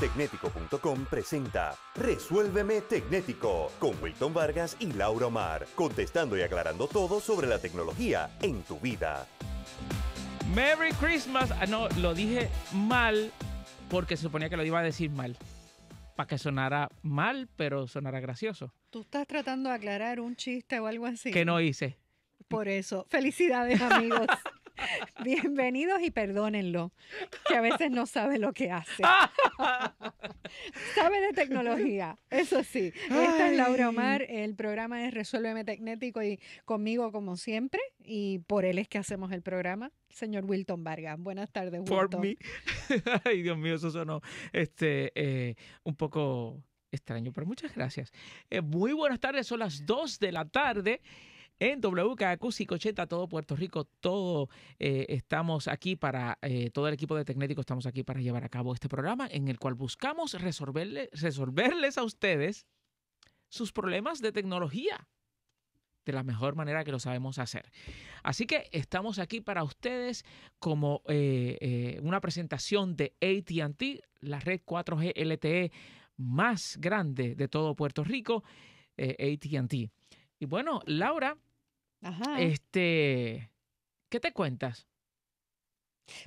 Tecnético.com presenta Resuélveme Tecnético con Wilton Vargas y Laura Omar, contestando y aclarando todo sobre la tecnología en tu vida. Merry Christmas. Ah, no, lo dije mal porque suponía que lo iba a decir mal. Para que sonara mal, pero sonara gracioso. Tú estás tratando de aclarar un chiste o algo así. Que no hice. Por eso. Felicidades, amigos. Bienvenidos y perdónenlo, que a veces no sabe lo que hace. sabe de tecnología, eso sí. Esta es Laura Omar, el programa es Resuélveme Tecnético y conmigo como siempre, y por él es que hacemos el programa, señor Wilton Vargas. Buenas tardes, Wilton. Por mí. Ay, Dios mío, eso sonó este, eh, un poco extraño, pero muchas gracias. Eh, muy buenas tardes, son las 2 de la tarde en y Cocheta, todo Puerto Rico, todo eh, estamos aquí para, eh, todo el equipo de Tecnético estamos aquí para llevar a cabo este programa en el cual buscamos resolverle, resolverles a ustedes sus problemas de tecnología de la mejor manera que lo sabemos hacer. Así que estamos aquí para ustedes como eh, una presentación de ATT, la red 4G LTE más grande de todo Puerto Rico, ATT. Y bueno, Laura, Ajá. Este, ¿qué te cuentas?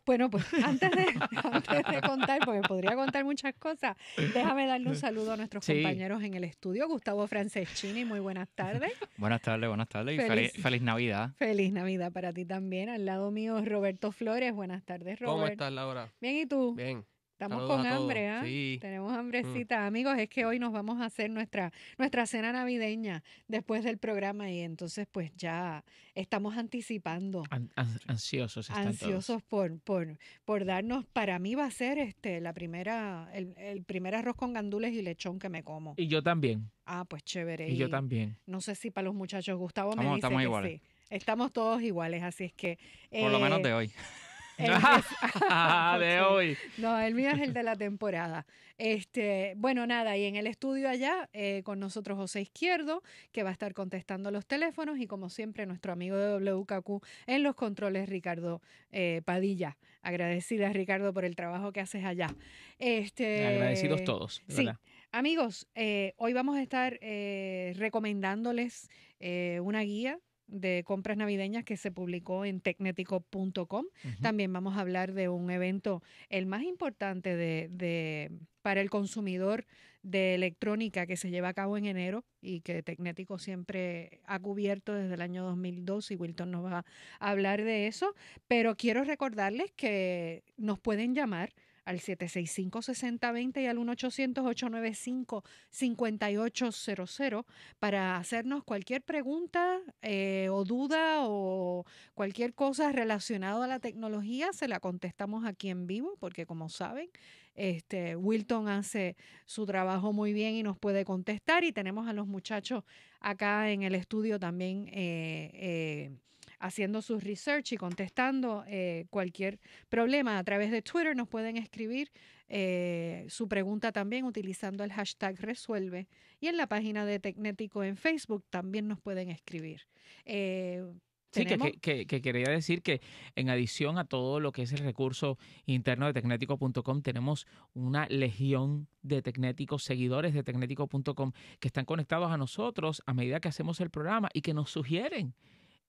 Bueno, pues antes de, contar, porque podría contar muchas cosas, déjame darle un saludo a nuestros compañeros en el estudio. Gustavo Franceschini, muy buenas tardes. Buenas tardes, buenas tardes feliz, y feliz, feliz, Navidad. Feliz Navidad para ti también. Al lado mío, Roberto Flores. Buenas tardes, Roberto. ¿Cómo estás, Laura? Bien, ¿y tú? Bien. Estamos con hambre, ¿ah? ¿eh? Sí. Tenemos mm. hambrecita. Amigos, es que hoy nos vamos a hacer nuestra, nuestra cena navideña después del programa y entonces pues ya estamos anticipando. ansiosos Ansiosos Por, por, por darnos, para mí va a ser este la primera, el, primer arroz con gandules y lechón que me como. Y yo también. Ah, pues chévere. Y, yo también. No sé si para los muchachos, Gustavo me dice estamos que sí. Estamos todos iguales, así es que... por lo menos eh, de hoy. Ah, de hoy. No, el mío es el de la temporada. Este, bueno, nada, y en el estudio allá eh, con nosotros José Izquierdo, que va a estar contestando los teléfonos, y como siempre, nuestro amigo de WKQ en los controles, Ricardo eh, Padilla. Agradecida, Ricardo, por el trabajo que haces allá. Este, Agradecidos todos. Sí. Amigos, eh, hoy vamos a estar recomendándoles una guía de compras navideñas que se publicó en tecnético.com. También vamos a hablar de un evento, el más importante de, para el consumidor de electrónica que se lleva a cabo en enero y que Tecnético siempre ha cubierto desde el año 2002 y Wilton nos va a hablar de eso. Pero quiero recordarles que nos pueden llamar al 765-6020 y al 1-800-895-5800 para hacernos cualquier pregunta eh, o duda o cualquier cosa relacionada a la tecnología. Se la contestamos aquí en vivo porque como saben, este, Wilton hace su trabajo muy bien y nos puede contestar y tenemos a los muchachos acá en el estudio también. Eh, eh, haciendo sus research y contestando eh, cualquier problema a través de Twitter. Nos pueden escribir eh, su pregunta también utilizando el hashtag resuelve. Y en la página de Tecnético en Facebook también nos pueden escribir. Eh, sí, que, que, quería decir que en adición a todo lo que es el recurso interno de tecnético.com, tenemos una legión de tecnéticos, seguidores de tecnético.com, que están conectados a nosotros a medida que hacemos el programa y que nos sugieren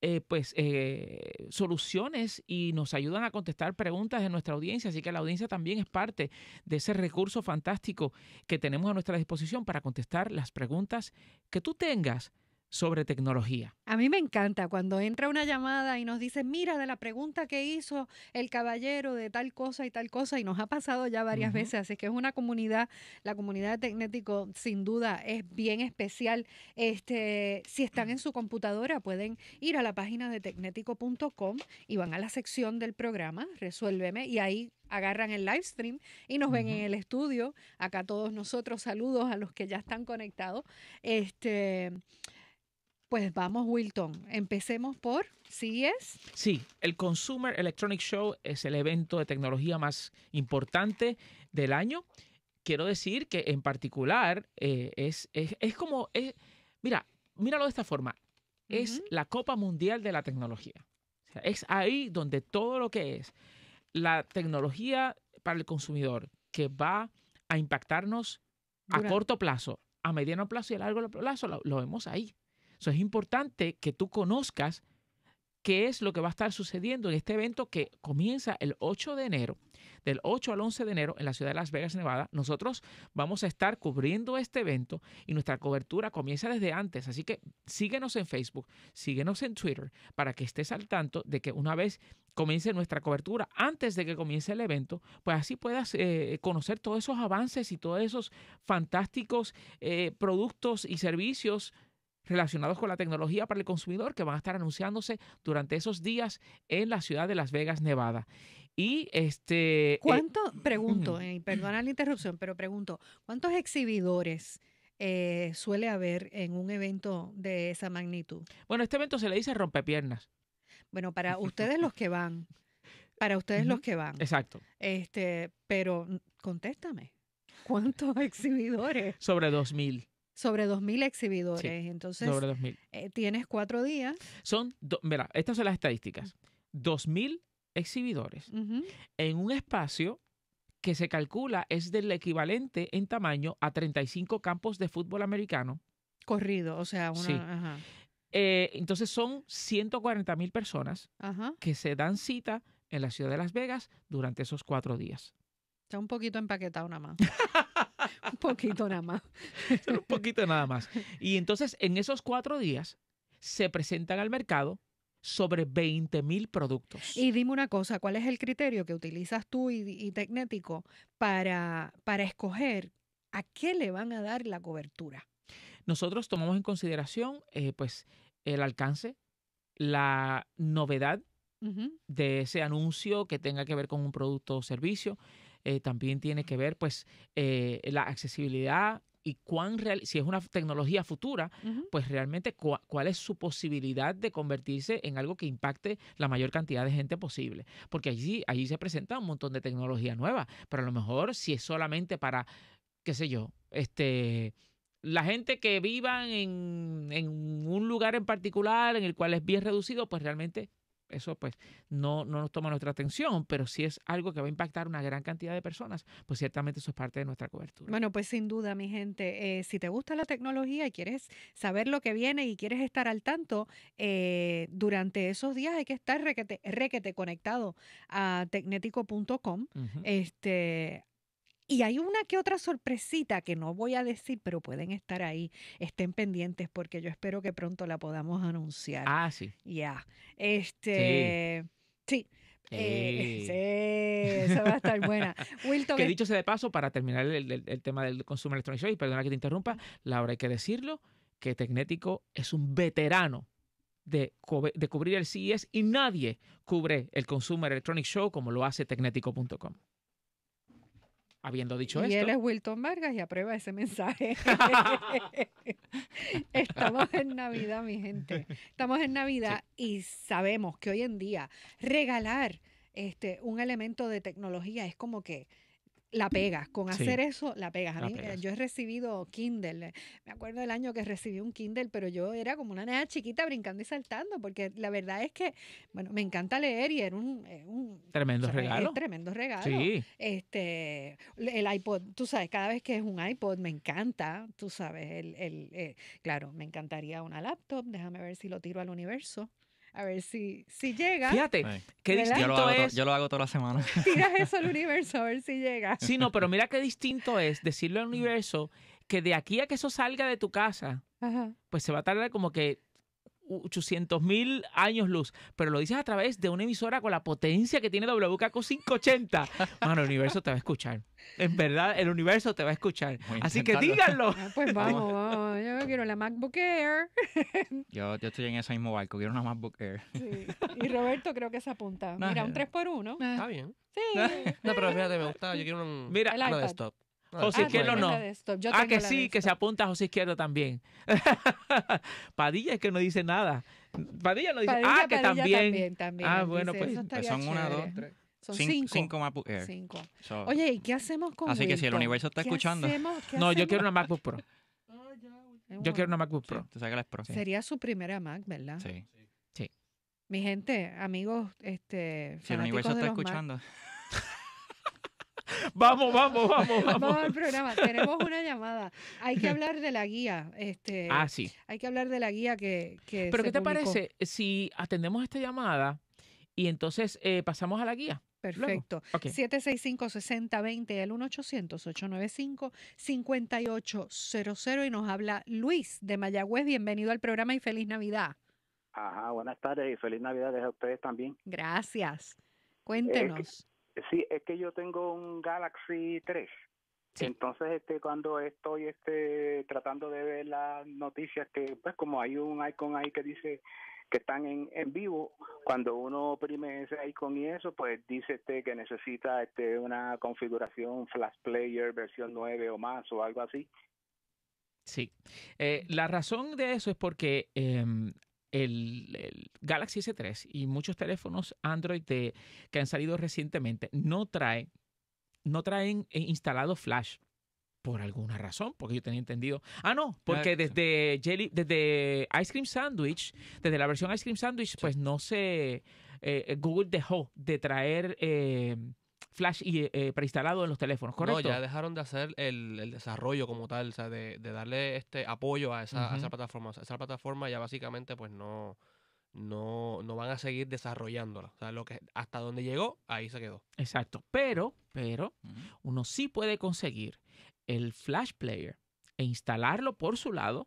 eh, pues, eh, soluciones y nos ayudan a contestar preguntas de nuestra audiencia. Así que la audiencia también es parte de ese recurso fantástico que tenemos a nuestra disposición para contestar las preguntas que tú tengas sobre tecnología. A mí me encanta cuando entra una llamada y nos dice, mira, de la pregunta que hizo el caballero de tal cosa y tal cosa, y nos ha pasado ya varias veces, así que es una comunidad, la comunidad de Tecnético sin duda es bien especial. Este, si están en su computadora, pueden ir a la página de tecnético.com y van a la sección del programa, resuélveme, y ahí agarran el live stream y nos ven en el estudio. Acá todos nosotros, saludos a los que ya están conectados. Este, pues vamos, Wilton. Empecemos por es. Sí, el Consumer Electronic Show es el evento de tecnología más importante del año. Quiero decir que en particular eh, es, es, como, mira, míralo de esta forma, es la Copa Mundial de la Tecnología. es ahí donde todo lo que es la tecnología para el consumidor que va a impactarnos a corto plazo, a mediano plazo y a largo plazo, lo vemos ahí es importante que tú conozcas qué es lo que va a estar sucediendo en este evento que comienza el 8 de enero, del 8 al 11 de enero en la ciudad de Las Vegas, Nevada. Nosotros vamos a estar cubriendo este evento y nuestra cobertura comienza desde antes, así que síguenos en Facebook, síguenos en Twitter para que estés al tanto de que una vez comience nuestra cobertura, antes de que comience el evento, pues así puedas eh, conocer todos esos avances y todos esos fantásticos eh, productos y servicios relacionados con la tecnología para el consumidor que van a estar anunciándose durante esos días en la ciudad de Las Vegas, Nevada. Y este... Eh, ¿Cuánto, pregunto, eh, perdona la interrupción, pero pregunto, ¿cuántos exhibidores? Eh, suele haber en un evento de esa magnitud? Bueno, este evento se le dice rompepiernas. Bueno, para ustedes los que van, para ustedes los que van. Exacto. Este, pero contéstame, ¿cuántos exhibidores? Sobre 2000 sobre 2.000 exhibidores. Entonces, sobre 2000. Eh, tienes cuatro días. Son, mira, estas son las estadísticas. 2.000 exhibidores en un espacio que se calcula es del equivalente en tamaño a 35 campos de fútbol americano. Corrido, o sea, una... Eh, entonces son 140.000 mil personas que se dan cita en la ciudad de Las Vegas durante esos cuatro días. Está un poquito empaquetado nada más. un poquito nada más. un poquito nada más. Y entonces en esos cuatro días se presentan al mercado sobre 20 mil productos. Y dime una cosa, ¿cuál es el criterio que utilizas tú y, Tecnético para, para escoger a qué le van a dar la cobertura? Nosotros tomamos en consideración eh, pues, el alcance, la novedad de ese anuncio que tenga que ver con un producto o servicio, eh, también tiene que ver pues eh, la accesibilidad y cuán real, si es una tecnología futura, pues realmente cuál es su posibilidad de convertirse en algo que impacte la mayor cantidad de gente posible. Porque allí, allí se presenta un montón de tecnología nueva, pero a lo mejor si es solamente para, qué sé yo, este la gente que viva en, en, un lugar en particular en el cual es bien reducido, pues realmente eso pues no, no nos toma nuestra atención, pero si es algo que va a impactar una gran cantidad de personas, pues ciertamente eso es parte de nuestra cobertura. Bueno, pues sin duda, mi gente, eh, si te gusta la tecnología y quieres saber lo que viene y quieres estar al tanto, eh, durante esos días hay que estar requete, conectado a tecnético.com. este, y hay una que otra sorpresita que no voy a decir, pero pueden estar ahí. Estén pendientes porque yo espero que pronto la podamos anunciar. Ah, sí. Ya. Este. sí. Eh, sí. Eh, esa va a estar buena. Wilton, que dicho sea de paso, para terminar el, tema del Consumer Electronic Show, y perdona que te interrumpa, La hora hay que decirlo, que Tecnético es un veterano de, de cubrir el CES y nadie cubre el Consumer Electronic Show como lo hace Tecnético.com. Habiendo dicho esto. Y él es Wilton Vargas y aprueba ese mensaje. Estamos en Navidad, mi gente. Estamos en Navidad y sabemos que hoy en día regalar este, un elemento de tecnología es como que la pegas, con hacer eso la pegas. A eh, Yo he recibido Kindle, me acuerdo del año que recibí un Kindle, pero yo era como una nena chiquita brincando y saltando, porque la verdad es que, bueno, me encanta leer y era un... Eh, tremendo regalo. Tremendo regalo. Este, el iPod, tú sabes, cada vez que es un iPod me encanta, tú sabes, el, el eh, claro, me encantaría una laptop, déjame ver si lo tiro al universo a ver si, si llega. Fíjate, qué distinto yo hago, es. Yo lo hago toda la semana. Tiras eso al universo a ver si llega. Sí, no, pero mira qué distinto es decirle al universo que de aquí a que eso salga de tu casa, pues se va a tardar como que 800 mil años luz, pero lo dices a través de una emisora con la potencia que tiene WKQ 580. Mano, el universo te va a escuchar. En verdad, el universo te va a escuchar. Así que díganlo. Ah, pues vamos, vamos. Yo quiero la MacBook Air. Yo, yo estoy en ese mismo barco, quiero una MacBook Air. Y Roberto creo que se apunta. Mira, un 3x1. Está bien. Sí. No, pero fíjate, me gusta. Yo quiero un, Mira, desktop. José ah, ah, Izquierdo no. ah, que sí, que se apunta a José Izquierdo también. Padilla es que no dice nada. Padilla no dice. nada. ah, que también. ah, bueno, pues. Son una, dos, tres. Son cinco. Cinco eh. Oye, ¿y qué hacemos con Así que si el universo está escuchando. no, yo quiero una MacBook Pro. yo quiero una MacBook Pro. te Sería su primera Mac, ¿verdad? Sí. Sí. Mi gente, amigos, este. Si el universo está escuchando vamos, vamos, vamos, vamos. Vamos al programa. Tenemos una llamada. Hay que hablar de la guía. Este, ah, sí. Hay que hablar de la guía que. que Pero, ¿qué te parece si atendemos esta llamada y entonces eh, pasamos a la guía? Perfecto. 765-6020, el 1-800-895-5800 y nos habla Luis de Mayagüez. Bienvenido al programa y feliz Navidad. Ajá, buenas tardes y feliz Navidad a ustedes también. Gracias. Eh, Cuéntenos. Sí, es que yo tengo un Galaxy 3. Entonces, este, cuando estoy este, tratando de ver las noticias, que pues como hay un icon ahí que dice que están en, en vivo, cuando uno oprime ese icon y eso, pues dice este que necesita este, una configuración Flash Player versión 9 o más o algo así. Sí, eh, la razón de eso es porque em, el, Galaxy S3 y muchos teléfonos Android que han salido recientemente no, trae, no traen eh, instalado Flash por alguna razón, porque yo tenía entendido. Ah, no, ah, porque desde Jelly, desde Ice Cream Sandwich, desde la versión Ice Cream Sandwich, pues no se eh, eh, Google dejó de traer eh, Flash y, eh, eh, preinstalado en los teléfonos, ¿correcto? No, ya dejaron de hacer el, desarrollo como tal, o sea, de, darle este apoyo a esa, plataforma. esa plataforma ya básicamente pues no, no, van a seguir desarrollándola. O sea, lo que, hasta donde llegó, ahí se quedó. Exacto. Pero, pero, uno sí puede conseguir el Flash Player e instalarlo por su lado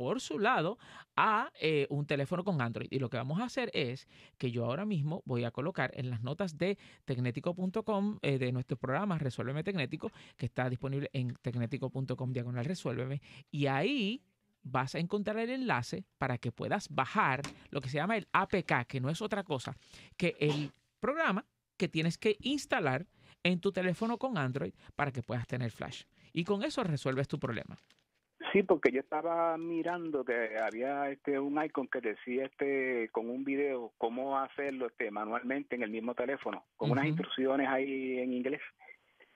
por su lado a eh, un teléfono con Android. Y lo que vamos a hacer es que yo ahora mismo voy a colocar en las notas de tecnético.com eh, de nuestro programa Resuélveme Tecnético, que está disponible en tecnético.com diagonal resuélveme. Y ahí vas a encontrar el enlace para que puedas bajar lo que se llama el APK, que no es otra cosa que el programa que tienes que instalar en tu teléfono con Android para que puedas tener flash. Y con eso resuelves tu problema. Sí, porque yo estaba mirando que había este un icon que decía este con un video cómo hacerlo este manualmente en el mismo teléfono, con unas instrucciones ahí en inglés.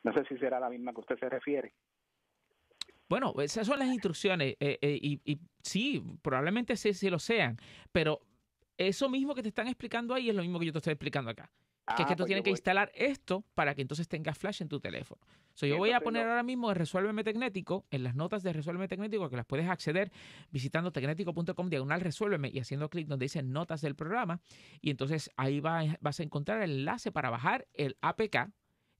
No sé si será la misma que usted se refiere. Bueno, esas son las instrucciones eh, eh, y, y, sí, probablemente sí, sí lo sean, pero eso mismo que te están explicando ahí es lo mismo que yo te estoy explicando acá que es que ah, tú pues tienes que instalar esto para que entonces tengas flash en tu teléfono. So, yo voy a poner ahora mismo el Resuélveme Tecnético en las notas de Resuélveme Tecnético que las puedes acceder visitando tecnético.com diagonal resuélveme y haciendo clic donde dice notas del programa. Y entonces ahí vas a encontrar el enlace para bajar el APK,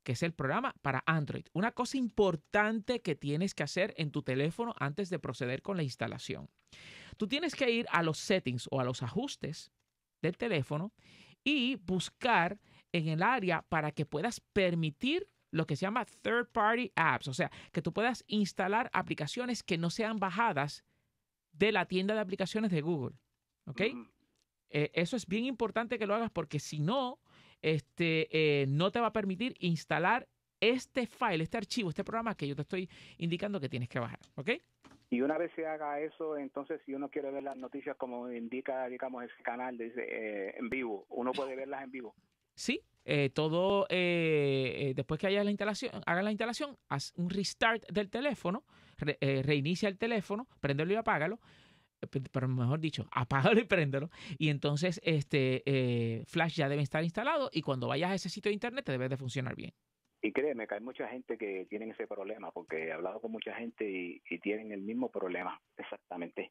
que es el programa para Android. Una cosa importante que tienes que hacer en tu teléfono antes de proceder con la instalación. Tú tienes que ir a los settings o a los ajustes del teléfono y buscar en el área para que puedas permitir lo que se llama third party apps, o sea, que tú puedas instalar aplicaciones que no sean bajadas de la tienda de aplicaciones de Google. ¿Ok? Eh, eso es bien importante que lo hagas porque si no, este, eh, no te va a permitir instalar este file, este archivo, este programa que yo te estoy indicando que tienes que bajar. ¿Ok? Y una vez se haga eso, entonces si uno quiere ver las noticias como indica, digamos, ese canal eh, en vivo, uno puede verlas en vivo sí, eh, todo, eh, eh, después que hayas la instalación, hagan la instalación, haz un restart del teléfono, reinicia el teléfono, préndelo y apágalo, pero mejor dicho, apágalo y préndelo, y entonces este Flash ya debe estar instalado y cuando vayas a ese sitio de internet te debe de funcionar bien. Y créeme que hay mucha gente que tiene ese problema, porque he hablado con mucha gente y, tienen el mismo problema, exactamente.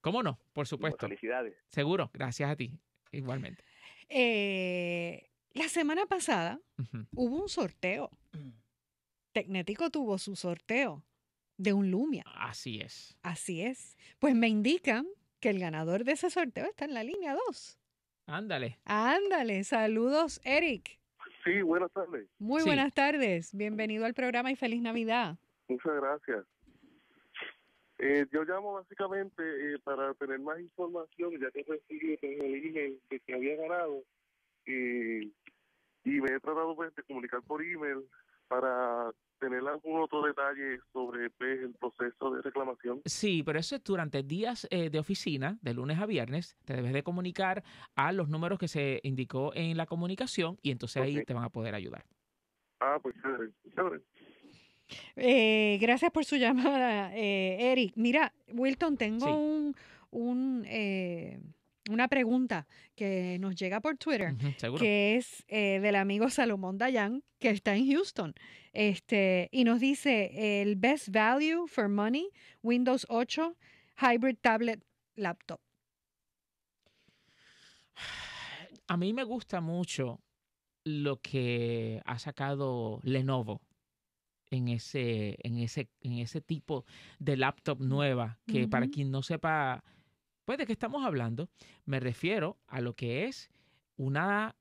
¿Cómo no? Por supuesto. Felicidades. Seguro, gracias a ti, igualmente. Eh, la semana pasada hubo un sorteo. Mm. Tecnético tuvo su sorteo de un Lumia. Así es. Así es. Pues me indican que el ganador de ese sorteo está en la línea 2. Ándale. Ándale. Saludos, Eric. Sí, buenas tardes. Muy buenas tardes. Bienvenido al programa y feliz Navidad. Muchas gracias. Eh, yo llamo básicamente eh, para tener más información, ya que recibí el email que se había ganado eh, y me he tratado pues, de comunicar por email para tener algún otro detalle sobre pues, el proceso de reclamación. Sí, pero eso es durante días de oficina, de lunes a viernes, te debes de comunicar a los números que se indicó en la comunicación y entonces ahí te van a poder ayudar. Ah, pues chévere, chévere. Eh, gracias por su llamada, eh, Eric. Mira, Wilton, tengo un, eh, una pregunta que nos llega por Twitter, que es del amigo Salomón Dayan, que está en Houston. Este, y nos dice el best value for money, Windows 8, hybrid tablet laptop. A mí me gusta mucho lo que ha sacado Lenovo en ese, en ese, en ese tipo de laptop mm, nueva, que para quien no sepa, pues de qué estamos hablando, me refiero a lo que es una,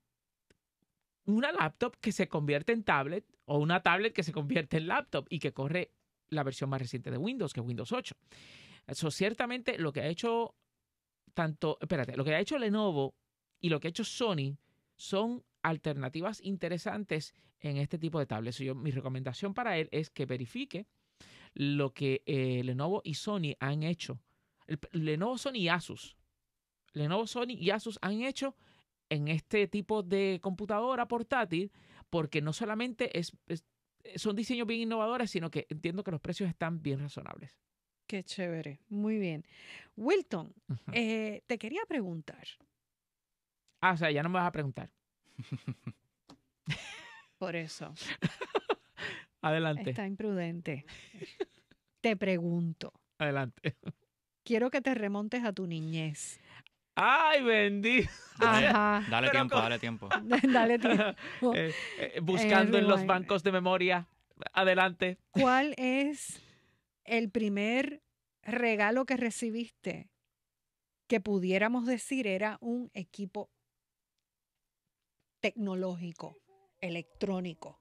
una laptop que se convierte en tablet o una tablet que se convierte en laptop y que corre la versión más reciente de Windows, que es Windows 8. Eso ciertamente lo que ha hecho tanto, espérate, lo que ha hecho Lenovo y lo que ha hecho Sony son alternativas interesantes en este tipo de tablets. Yo, mi recomendación para él es que verifique lo que eh, Lenovo y Sony han hecho. Lenovo, Sony y Asus. Lenovo, Sony y Asus han hecho en este tipo de computadora portátil porque no solamente es, son diseños bien innovadores, sino que entiendo que los precios están bien razonables. Qué chévere, muy bien. Wilton, eh, te quería preguntar. Ah, o sea, ya no me vas a preguntar. Por eso. Adelante. Está imprudente. Te pregunto. Adelante. Quiero que te remontes a tu niñez. ¡Ay, bendito! Dale, tiempo, dale tiempo. dale eh, tiempo. Eh, buscando en los bancos de memoria. Adelante. ¿Cuál es el primer regalo que recibiste que pudiéramos decir era un equipo tecnológico, electrónico.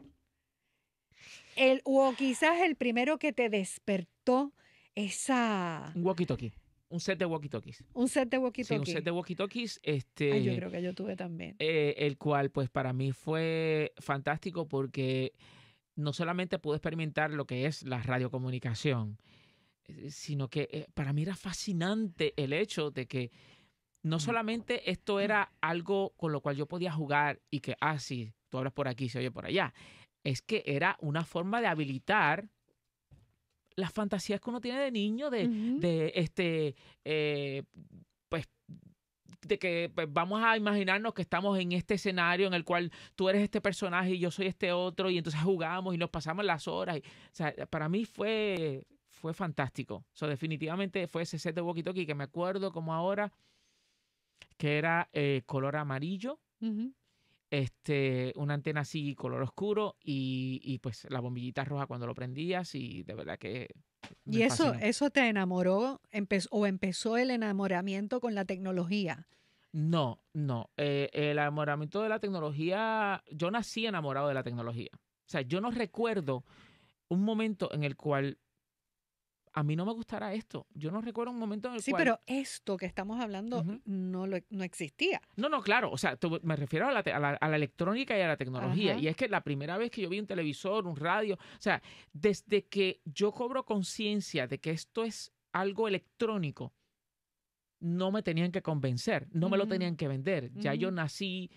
El, o quizás el primero que te despertó esa... Un walkie-talkie. Un set de walkie-talkies. Un set de walkie-talkies. Sí, un set de walkie-talkies. Este, yo creo que yo tuve también. Eh, el cual, pues, para mí fue fantástico porque no solamente pude experimentar lo que es la radiocomunicación, eh, sino que eh, para mí era fascinante el hecho de que no solamente esto era algo con lo cual yo podía jugar y que, ah, sí, tú hablas por aquí, se oye por allá. Es que era una forma de habilitar las fantasías que uno tiene de niño, de, este, eh, pues, de que pues, vamos a imaginarnos que estamos en este escenario en el cual tú eres este personaje y yo soy este otro, y entonces jugamos y nos pasamos las horas. Y, o sea, para mí fue, fue fantástico. eso definitivamente fue ese set de Walkie que me acuerdo como ahora que era eh, color amarillo, este, una antena así color oscuro y, pues la bombillita roja cuando lo prendías y de verdad que... ¿Y eso, eso te enamoró o empezó el enamoramiento con la tecnología? No, no. Eh, el enamoramiento de la tecnología, yo nací enamorado de la tecnología. O sea, yo no recuerdo un momento en el cual a mí no me gustará esto. Yo no recuerdo un momento en el sí, pero esto que estamos hablando no, no existía. No, no, claro. O sea, me refiero a la, electrónica y a la tecnología. Y es que la primera vez que yo vi un televisor, un radio, o sea, desde que yo cobro conciencia de que esto es algo electrónico, no me tenían que convencer, no me lo tenían que vender. Ya yo nací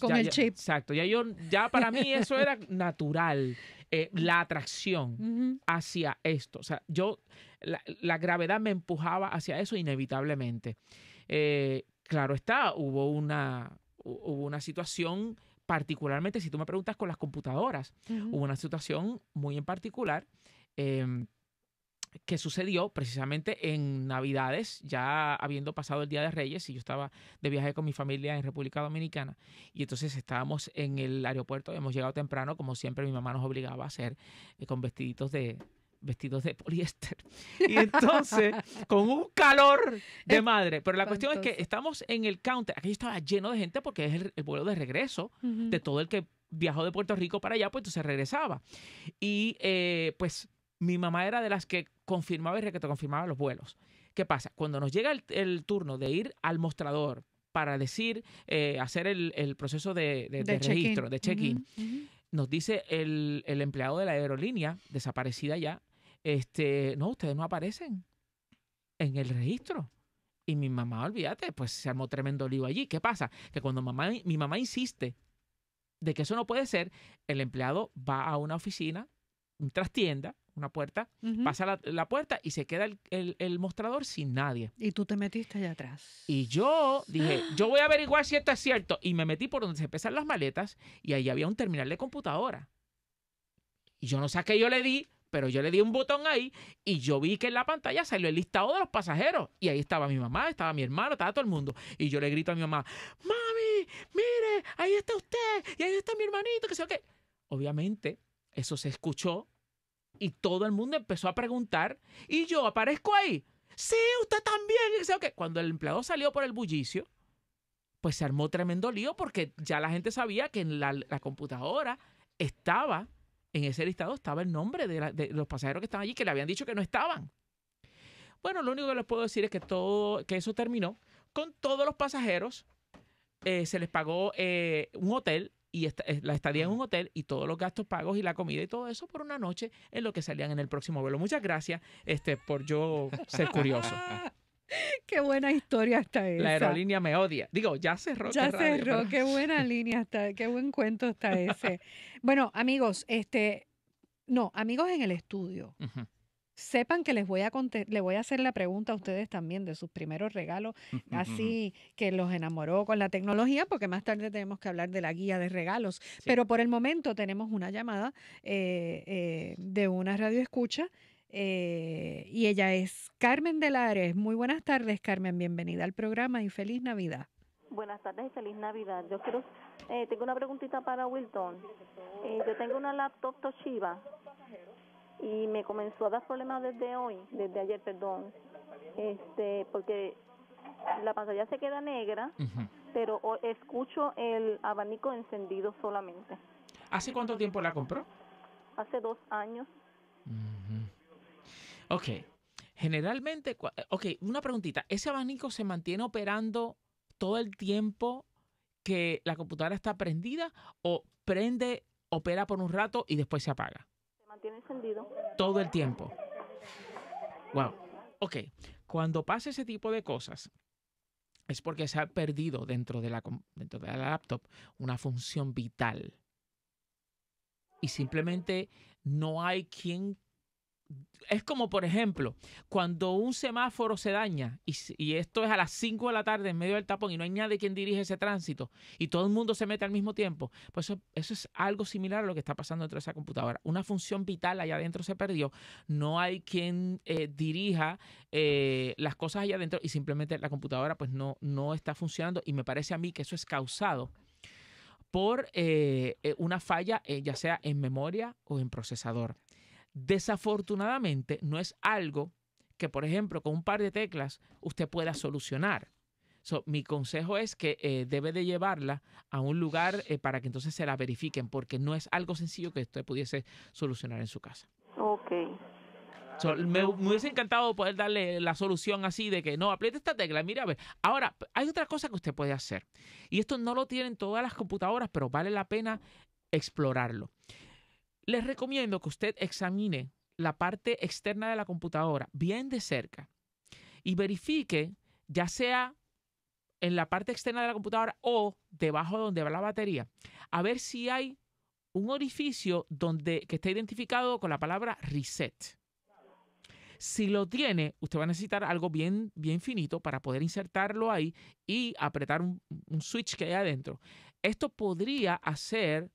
con el chip. Exacto, ya yo, ya para mí eso era natural, eh, la atracción hacia esto. O sea, yo, la, gravedad me empujaba hacia eso inevitablemente. Eh, claro está, hubo una, hubo una situación, particularmente si tú me preguntas con las computadoras, hubo una situación muy en particular. Eh, que sucedió precisamente en Navidades, ya habiendo pasado el Día de Reyes, y yo estaba de viaje con mi familia en República Dominicana, y entonces estábamos en el aeropuerto, hemos llegado temprano, como siempre mi mamá nos obligaba a hacer, eh, con vestiditos de, vestidos de poliéster. Y entonces, con un calor de madre. Pero la cuestión es que estamos en el counter. aquí estaba lleno de gente porque es el, vuelo de regreso de todo el que viajó de Puerto Rico para allá, pues entonces regresaba. Y eh, pues mi mamá era de las que confirmaba y te confirmaba los vuelos. ¿Qué pasa? Cuando nos llega el, turno de ir al mostrador para decir, eh, hacer el, proceso de, registro, de check-in, nos dice el, empleado de la aerolínea, desaparecida ya, este, no, ustedes no aparecen en el registro. Y mi mamá, olvídate, pues se armó tremendo lío allí. ¿Qué pasa? Que cuando mamá, mi mamá insiste de que eso no puede ser, el empleado va a una oficina, un trastienda, una puerta, pasa la, puerta y se queda el, mostrador sin nadie. Y tú te metiste allá atrás. Y yo dije, yo voy a averiguar si esto es cierto. Y me metí por donde se pesan las maletas y ahí había un terminal de computadora. Y yo no sé a qué yo le di, pero yo le di un botón ahí y yo vi que en la pantalla salió el listado de los pasajeros. Y ahí estaba mi mamá, estaba mi hermano, estaba todo el mundo. Y yo le grito a mi mamá, mami, mire, ahí está usted y ahí está mi hermanito, que sé que... Obviamente, eso se escuchó y todo el mundo empezó a preguntar y yo aparezco ahí. Sí, usted también. Dice, que Cuando el empleado salió por el bullicio, pues se armó tremendo lío porque ya la gente sabía que en la, computadora estaba, en ese listado estaba el nombre de, los pasajeros que estaban allí, que le habían dicho que no estaban. Bueno, lo único que les puedo decir es que todo, que eso terminó con todos los pasajeros. Eh, se les pagó eh, un hotel y eh, la estadía en un hotel y todos los gastos pagos y la comida y todo eso por una noche en lo que salían en el próximo vuelo. Muchas gracias este, por yo ser curioso. Qué buena historia está esa. La aerolínea me odia. Digo, ya cerró. Ya cerró. Qué buena línea está. Qué buen cuento está ese. bueno, amigos, este, no, amigos en el estudio sepan que les voy a le voy a hacer la pregunta a ustedes también de sus primeros regalos, así que los enamoró con la tecnología, porque más tarde tenemos que hablar de la guía de regalos. Pero por el momento tenemos una llamada eh, eh, de una radio escucha. Eh, y ella es Carmen de Ares, Muy buenas tardes, Carmen. Bienvenida al programa y feliz Navidad. Buenas tardes y feliz Navidad. Yo quiero, tengo una preguntita para Wilton. yo tengo una laptop Toshiba y me comenzó a dar problemas desde hoy, desde ayer, perdón, este, porque la pantalla se queda negra, pero escucho el abanico encendido solamente. ¿Hace cuánto tiempo la compró? Hace dos años. Ok. Generalmente, eh, ok, una preguntita. ¿Ese abanico se mantiene operando todo el tiempo que la computadora está prendida o prende, opera por un rato y después se apaga? Tiene encendido. Todo el tiempo. Wow. Ok. Cuando pasa ese tipo de cosas, es porque se ha perdido dentro de la, dentro de la laptop una función vital. Y simplemente no hay quien es como, por ejemplo, cuando un semáforo se daña, y, esto es a las 5 de la tarde en medio del tapón y no hay nadie quien dirige ese tránsito, y todo el mundo se mete al mismo tiempo, pues eso, es algo similar a lo que está pasando dentro de esa computadora. Una función vital allá adentro se perdió, no hay quien eh, dirija eh, las cosas allá adentro y simplemente la computadora pues no, no está funcionando y me parece a mí que eso es causado por eh, una falla, ya sea en memoria o en procesador. Desafortunadamente, no es algo que, por ejemplo, con un par de teclas usted pueda solucionar. mi consejo es que eh, debe de llevarla a un lugar eh, para que entonces se la verifiquen, porque no es algo sencillo que usted pudiese solucionar en su casa. Ok. me, me, hubiese encantado poder darle la solución así de que no, apriete esta tecla, mira, a ver. Ahora, hay otra cosa que usted puede hacer, y esto no lo tienen todas las computadoras, pero vale la pena explorarlo. Les recomiendo que usted examine la parte externa de la computadora bien de cerca y verifique, ya sea en la parte externa de la computadora o debajo donde va la batería, a ver si hay un orificio donde, que esté identificado con la palabra reset. Si lo tiene, usted va a necesitar algo bien, bien finito para poder insertarlo ahí y apretar un, un switch que hay adentro. Esto podría hacer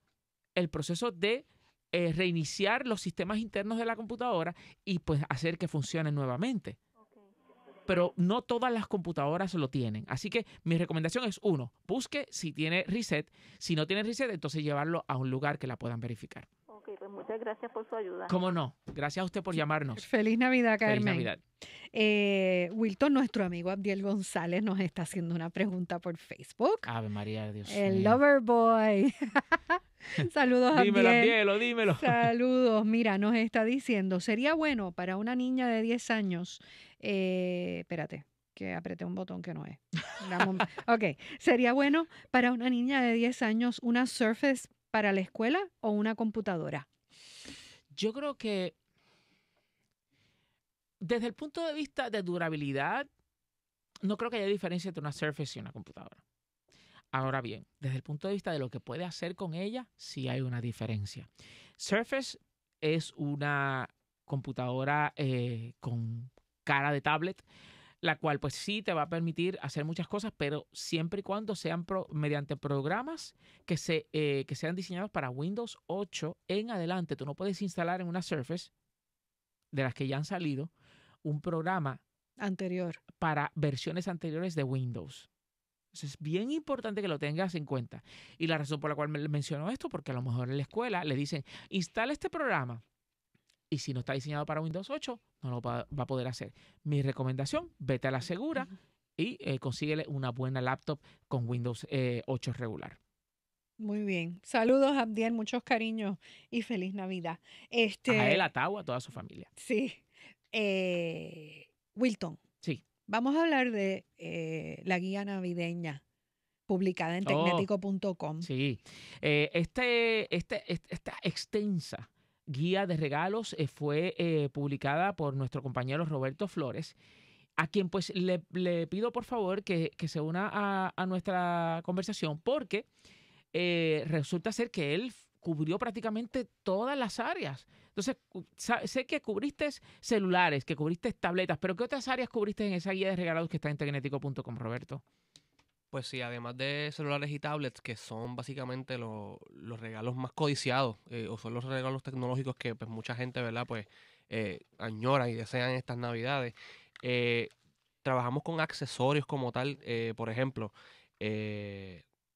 el proceso de eh, reiniciar los sistemas internos de la computadora y pues hacer que funcione nuevamente. Pero no todas las computadoras lo tienen. Así que mi recomendación es uno, busque si tiene reset. Si no tiene reset, entonces llevarlo a un lugar que la puedan verificar. Ok, pues muchas gracias por su ayuda. ¿Cómo no? Gracias a usted por llamarnos. Feliz Navidad, Carmen. Feliz Navidad. Eh, Wilton, nuestro amigo Abdiel González nos está haciendo una pregunta por Facebook. Ave María, Dios El Lover Boy. Saludos a Dímelo, dímelo. Saludos. Mira, nos está diciendo, sería bueno para una niña de 10 años, eh, espérate, que apreté un botón que no es. ok, sería bueno para una niña de 10 años una Surface para la escuela o una computadora. Yo creo que desde el punto de vista de durabilidad, no creo que haya diferencia entre una Surface y una computadora. Ahora bien, desde el punto de vista de lo que puede hacer con ella, sí hay una diferencia. Surface es una computadora eh, con cara de tablet, la cual pues sí te va a permitir hacer muchas cosas, pero siempre y cuando sean mediante programas que, se, eh, que sean diseñados para Windows 8 en adelante. Tú no puedes instalar en una Surface, de las que ya han salido, un programa anterior para versiones anteriores de Windows. Entonces es bien importante que lo tengas en cuenta. Y la razón por la cual menciono esto, porque a lo mejor en la escuela le dicen, instala este programa. Y si no está diseñado para Windows 8, no lo va, a poder hacer. Mi recomendación, vete a la segura y eh, consíguele una buena laptop con Windows 8 eh, regular. Muy bien. Saludos, Abdiel, muchos cariños y feliz Navidad. Este, a él, a Tau, a toda su familia. Sí. Eh, Wilton, Vamos a hablar de eh, la guía navideña publicada en oh. tecnético.com. sí, eh, este, este esta extensa guía de regalos eh, fue publicada por nuestro compañero Roberto Flores, a quien pues le, pido por favor que, se una a, a, nuestra conversación porque resulta ser que él cubrió prácticamente todas las áreas entonces, sé que cubriste celulares, que cubriste tabletas, pero ¿qué otras áreas cubriste en esa guía de regalados que está en tecnético.com, Roberto? Pues sí, además de celulares y tablets, que son básicamente los regalos más codiciados, eh, o son los regalos tecnológicos que pues, mucha gente, ¿verdad? Pues eh, añora y desean estas navidades. Eh, trabajamos con accesorios como tal, eh, por ejemplo,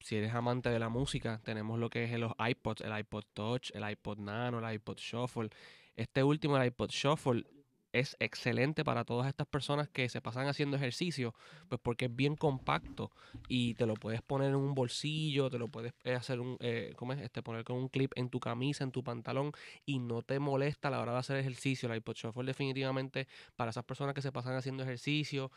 si eres amante de la música, tenemos lo que es los iPods, el iPod Touch, el iPod Nano, el iPod Shuffle. Este último, el iPod Shuffle, es excelente para todas estas personas que se pasan haciendo ejercicio, pues porque es bien compacto y te lo puedes poner en un bolsillo, te lo puedes eh, hacer un, eh, Este, poner con un clip en tu camisa, en tu pantalón y no te molesta a la hora de hacer ejercicio. La iPod Shuffle definitivamente para esas personas que se pasan haciendo ejercicio,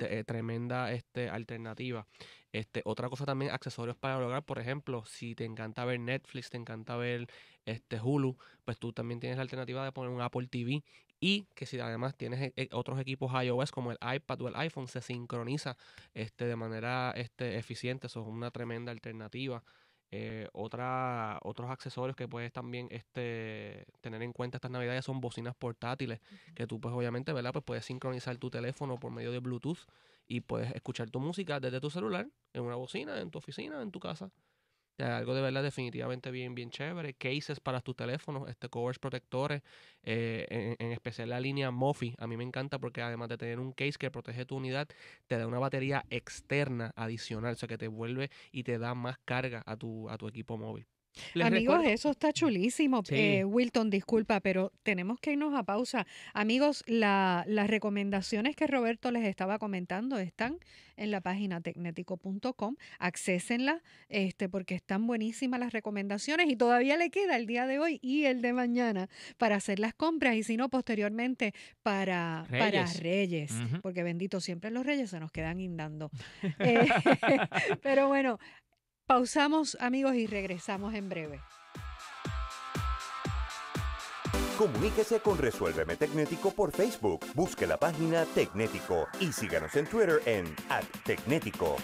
eh, tremenda este, alternativa. Este, otra cosa también, accesorios para el hogar, por ejemplo, si te encanta ver Netflix, te encanta ver este Hulu, pues tú también tienes la alternativa de poner un Apple TV y que si además tienes eh, eh, otros equipos iOS como el iPad o el iPhone se sincroniza este, de manera este, eficiente, eso es una tremenda alternativa. Eh, otra, otros accesorios que puedes también este, tener en cuenta estas navidades son bocinas portátiles, que tú pues obviamente ¿verdad? Pues puedes sincronizar tu teléfono por medio de Bluetooth y puedes escuchar tu música desde tu celular, en una bocina, en tu oficina, en tu casa algo de verdad definitivamente bien, bien chévere. Cases para tus teléfonos, este covers protectores, eh, en, especial la línea Mofi. A mí me encanta porque además de tener un case que protege tu unidad, te da una batería externa adicional, o sea que te vuelve y te da más carga a tu, a tu equipo móvil. Amigos, eso está chulísimo. Eh, Wilton, disculpa, pero tenemos que irnos a pausa. Amigos, las recomendaciones que Roberto les estaba comentando están en la página tecnético.com. Accesenla, este, porque están buenísimas las recomendaciones y todavía le queda el día de hoy y el de mañana para hacer las compras y si no, posteriormente para Reyes, para Reyes porque bendito siempre los Reyes se nos quedan indando. Eh, pero bueno, Pausamos amigos y regresamos en breve. Comuníquese con Resuélveme Tecnético por Facebook. Busque la página Tecnético y síganos en Twitter en @tecnético.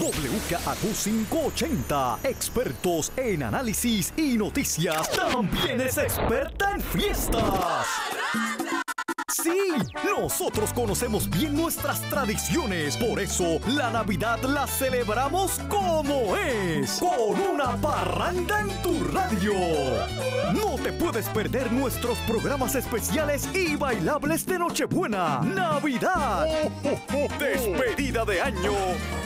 WKAQ 580, expertos en análisis y noticias, también es experta en fiestas. Sí, nosotros conocemos bien nuestras tradiciones, por eso la Navidad la celebramos como es, con una parranda en tu radio. No te puedes perder nuestros programas especiales y bailables de Nochebuena, Navidad, oh, oh, oh, despedida de año,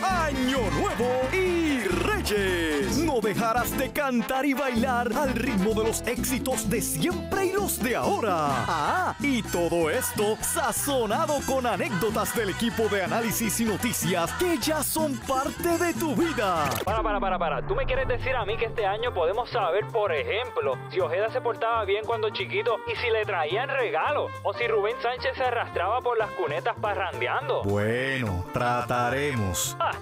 Año Nuevo y Reyes. No dejarás de cantar y bailar al ritmo de los éxitos de siempre y los de ahora. Ah, y todo esto sazonado con anécdotas del equipo de análisis y noticias que ya son parte de tu vida. Para, para, para, para. ¿Tú me quieres decir a mí que este año podemos saber, por ejemplo, si Ojeda se portaba bien cuando chiquito y si le traían regalo? ¿O si Rubén Sánchez se arrastraba por las cunetas parrandeando? Bueno, trataremos. Ah,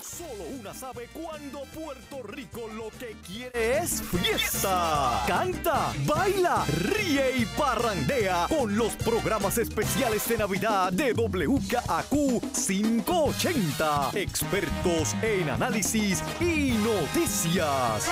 Solo una sabe cuando Puerto Rico lo que quiere es fiesta. Canta, baila, ríe y parrandea con los programas especiales de Navidad de WKAQ 580. Expertos en análisis y noticias.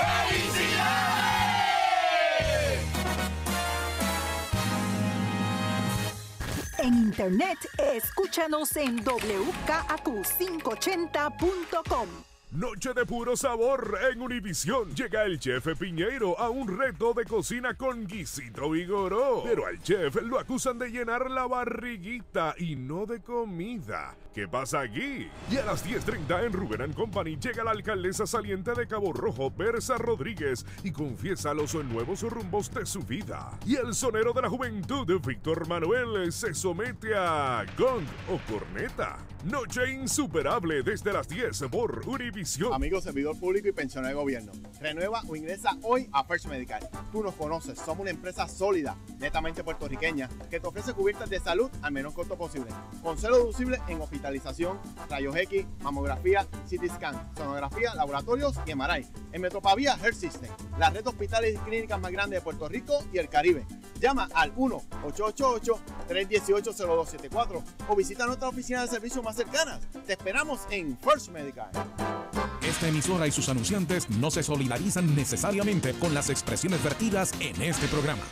en internet, escúchanos en wkaq 580com Noche de puro sabor en Univisión. Llega el chef Piñeiro a un reto de cocina con guisito vigoró. Pero al chef lo acusan de llenar la barriguita y no de comida. ¿Qué pasa aquí? Y a las 10.30 en Rubén Company llega la alcaldesa saliente de Cabo Rojo, Persa Rodríguez, y confiesa los nuevos rumbos de su vida. Y el sonero de la juventud, Víctor Manuel, se somete a gong o corneta. Noche insuperable desde las 10 por Univisión. Amigos, servidor público y pensionado de gobierno, renueva o ingresa hoy a First Medical. Tú nos conoces, somos una empresa sólida, netamente puertorriqueña, que te ofrece cubiertas de salud al menor costo posible, con celo deducible en hospital Realización, rayos X, mamografía, CT scan, sonografía, laboratorios y MRI. En Metropavía Health System, la red de hospitales y clínicas más grande de Puerto Rico y el Caribe. Llama al 1-888-318-0274 o visita nuestra oficina de servicios más cercanas. Te esperamos en First Medical. Esta emisora y sus anunciantes no se solidarizan necesariamente con las expresiones vertidas en este programa.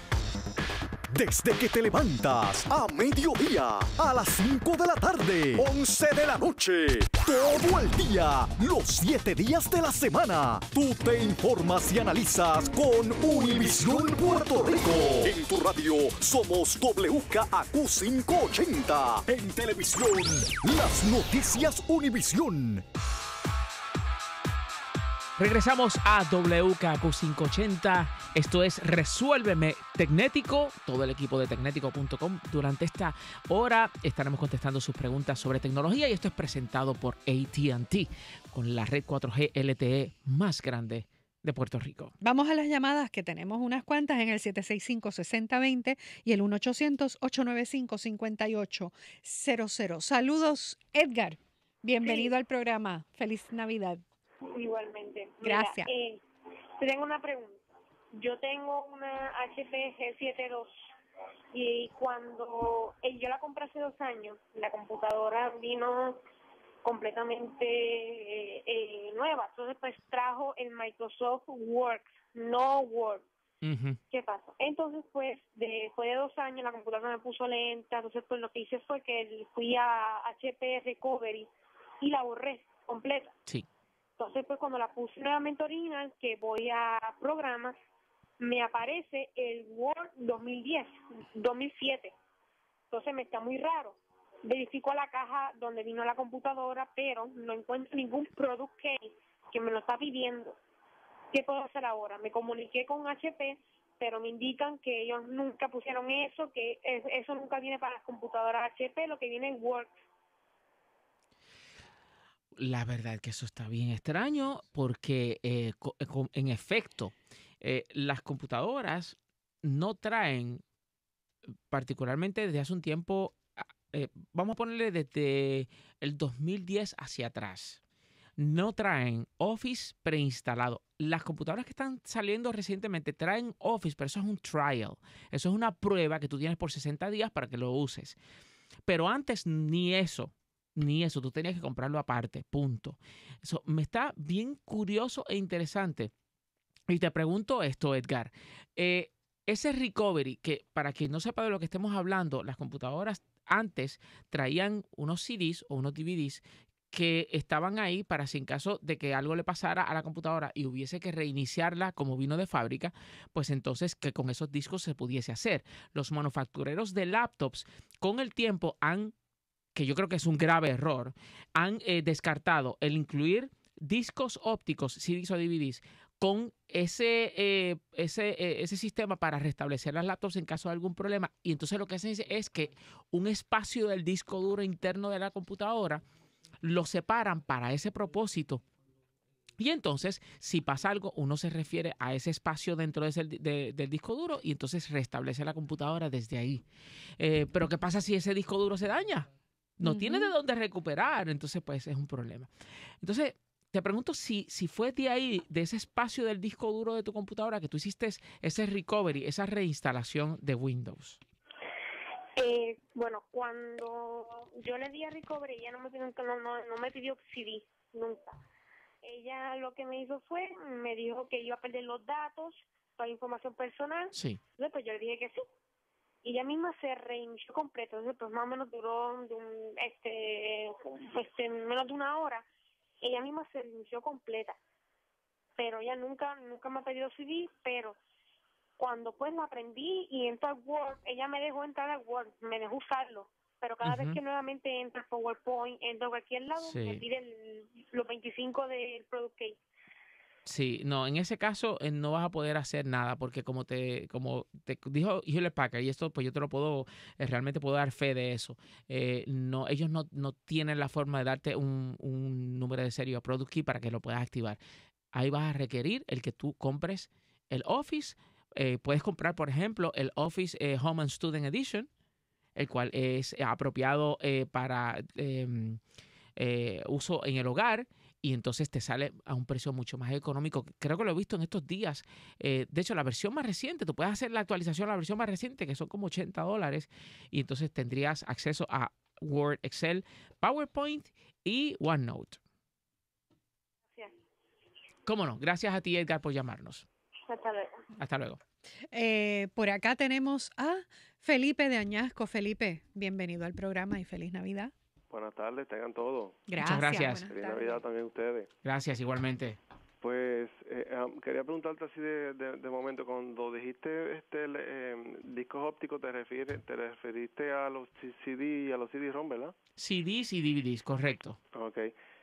Desde que te levantas a mediodía, a las 5 de la tarde, 11 de la noche, todo el día, los 7 días de la semana, tú te informas y analizas con Univisión Puerto Rico. En tu radio somos WKAQ580. En televisión, las noticias Univisión. Regresamos a WKQ580. Esto es Resuélveme Tecnético. Todo el equipo de tecnético.com. Durante esta hora estaremos contestando sus preguntas sobre tecnología y esto es presentado por ATT con la red 4G LTE más grande de Puerto Rico. Vamos a las llamadas que tenemos unas cuantas en el 765-6020 y el 1-800-895-5800. Saludos, Edgar. Bienvenido al programa. Feliz Navidad. Igualmente. Gracias. Eh, tengo una pregunta. Yo tengo una HP G72 y cuando eh, yo la compré hace dos años, la computadora vino completamente eh, nueva. Entonces, pues trajo el Microsoft Works no Word. ¿Qué pasa? Entonces, pues, después de dos años la computadora me puso lenta. Entonces, pues, lo que hice fue que fui a HP Recovery y la borré completa. Sí. Entonces, pues cuando la puse nuevamente original, que voy a programas, me aparece el Word 2010, 2007. Entonces me está muy raro. Verifico la caja donde vino la computadora, pero no encuentro ningún product case que me lo está pidiendo. ¿Qué puedo hacer ahora? Me comuniqué con HP, pero me indican que ellos nunca pusieron eso, que eso nunca viene para las computadoras HP, lo que viene es Word. La verdad que eso está bien extraño porque eh, eh, en efecto eh, las computadoras no traen particularmente desde hace un tiempo, vamos a ponerle desde el 2010 hacia atrás, no traen Office preinstalado. Las computadoras que están saliendo recientemente traen Office, pero eso es un trial. Eso es una prueba que tú tienes por 60 días para que lo uses. Pero antes ni eso ni eso, tú tenías que comprarlo aparte, punto. Eso me está bien curioso e interesante. Y te pregunto esto, Edgar. Eh, ese recovery, que para quien no sepa de lo que estemos hablando, las computadoras antes traían unos CDs o unos DVDs que estaban ahí para si en caso de que algo le pasara a la computadora y hubiese que reiniciarla como vino de fábrica, pues entonces que con esos discos se pudiese hacer. Los manufactureros de laptops con el tiempo han que yo creo que es un grave error, han eh, descartado el incluir discos ópticos, CDs o DVDs, con ese, eh, eh, ese, sistema para restablecer las laptops en caso de algún problema. Y entonces lo que hacen es que un espacio del disco duro interno de la computadora lo separan para ese propósito. Y entonces, si pasa algo, uno se refiere a ese espacio dentro del disco duro y entonces restablece la computadora desde ahí. Pero ¿qué pasa si ese disco duro se daña? No tiene de dónde recuperar, entonces pues es un problema. Entonces, te pregunto si, si fue de ahí, de ese espacio del disco duro de tu computadora, que tú hiciste ese recovery, esa reinstalación de Windows. Eh, bueno, cuando yo le di a recovery, ella no me pidió, no, no, no me pidió CD, nunca. Ella lo que me hizo fue, me dijo que iba a perder los datos, toda información personal. Sí. Entonces, pues, yo le dije que sí, ella misma se reinició completo, entonces pues más o menos duró un, este, este, menos de una hora, ella misma se reinició completa, pero ella nunca, nunca me ha pedido CD, pero cuando pues la aprendí y entro al Word, ella me dejó entrar al Word, me dejó usarlo, pero cada vez que nuevamente entro al PowerPoint, entro a cualquier lado, me pide los 25 del Product Case. Sí, no, en ese caso eh, no vas a poder hacer nada porque como te como te dijo Hewlett packer y esto pues yo te lo puedo eh, realmente puedo dar fe de eso. Eh, no, ellos no, tienen la forma de darte un, número de serie a product key para que lo puedas activar. Ahí vas a requerir el que tú compres el Office. puedes comprar, por ejemplo, el Office Home and Student Edition, el cual es apropiado para em, uso en el hogar y entonces te sale a un precio mucho más económico. Creo que lo he visto en estos días. Eh, de hecho, la versión más reciente, tú puedes hacer la actualización a la versión más reciente, que son como 80 dólares, y entonces tendrías acceso a Word, Excel, PowerPoint y OneNote. Gracias. Cómo no, gracias a ti, Edgar, por llamarnos. Hasta luego. Hasta luego. Eh, por acá tenemos a Felipe de Añasco. Felipe, bienvenido al programa y feliz Navidad. Buenas tardes, tengan todo. Gracias. Muchas gracias. Feliz Navidad también ustedes. Gracias, igualmente. Pues eh, ah, quería preguntarte así de, momento, cuando dijiste este em, discos ópticos, te, refieres, te referiste a los CD y a los CD-ROM, ¿verdad? cd y DVDs, correcto. Ok.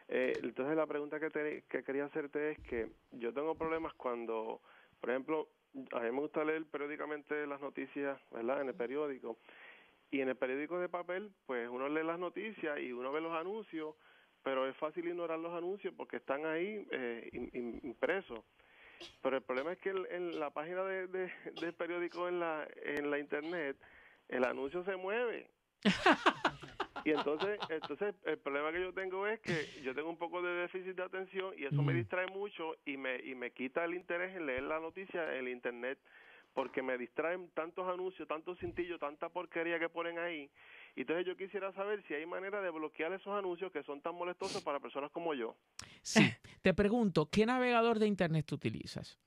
Eh, entonces la pregunta que, te, que quería hacerte es que yo tengo problemas cuando, por ejemplo, a mí me gusta leer periódicamente las noticias, ¿verdad? En el periódico. Y en el periódico de papel, pues uno lee las noticias y uno ve los anuncios, pero es fácil ignorar los anuncios porque están ahí eh, impresos. Pero el problema es que en la página del periódico en la, en la internet, el anuncio se mueve. Y entonces, entonces el problema que yo tengo es que yo tengo un poco de déficit de atención y eso me mm. distrae mucho y me, y me quita el interés en leer la noticia en el internet porque me distraen tantos anuncios, tantos cintillos, tanta porquería que ponen ahí. entonces yo quisiera saber si hay manera de bloquear esos anuncios que son tan molestosos para personas como yo. Sí, te pregunto, ¿qué navegador de Internet tú utilizas?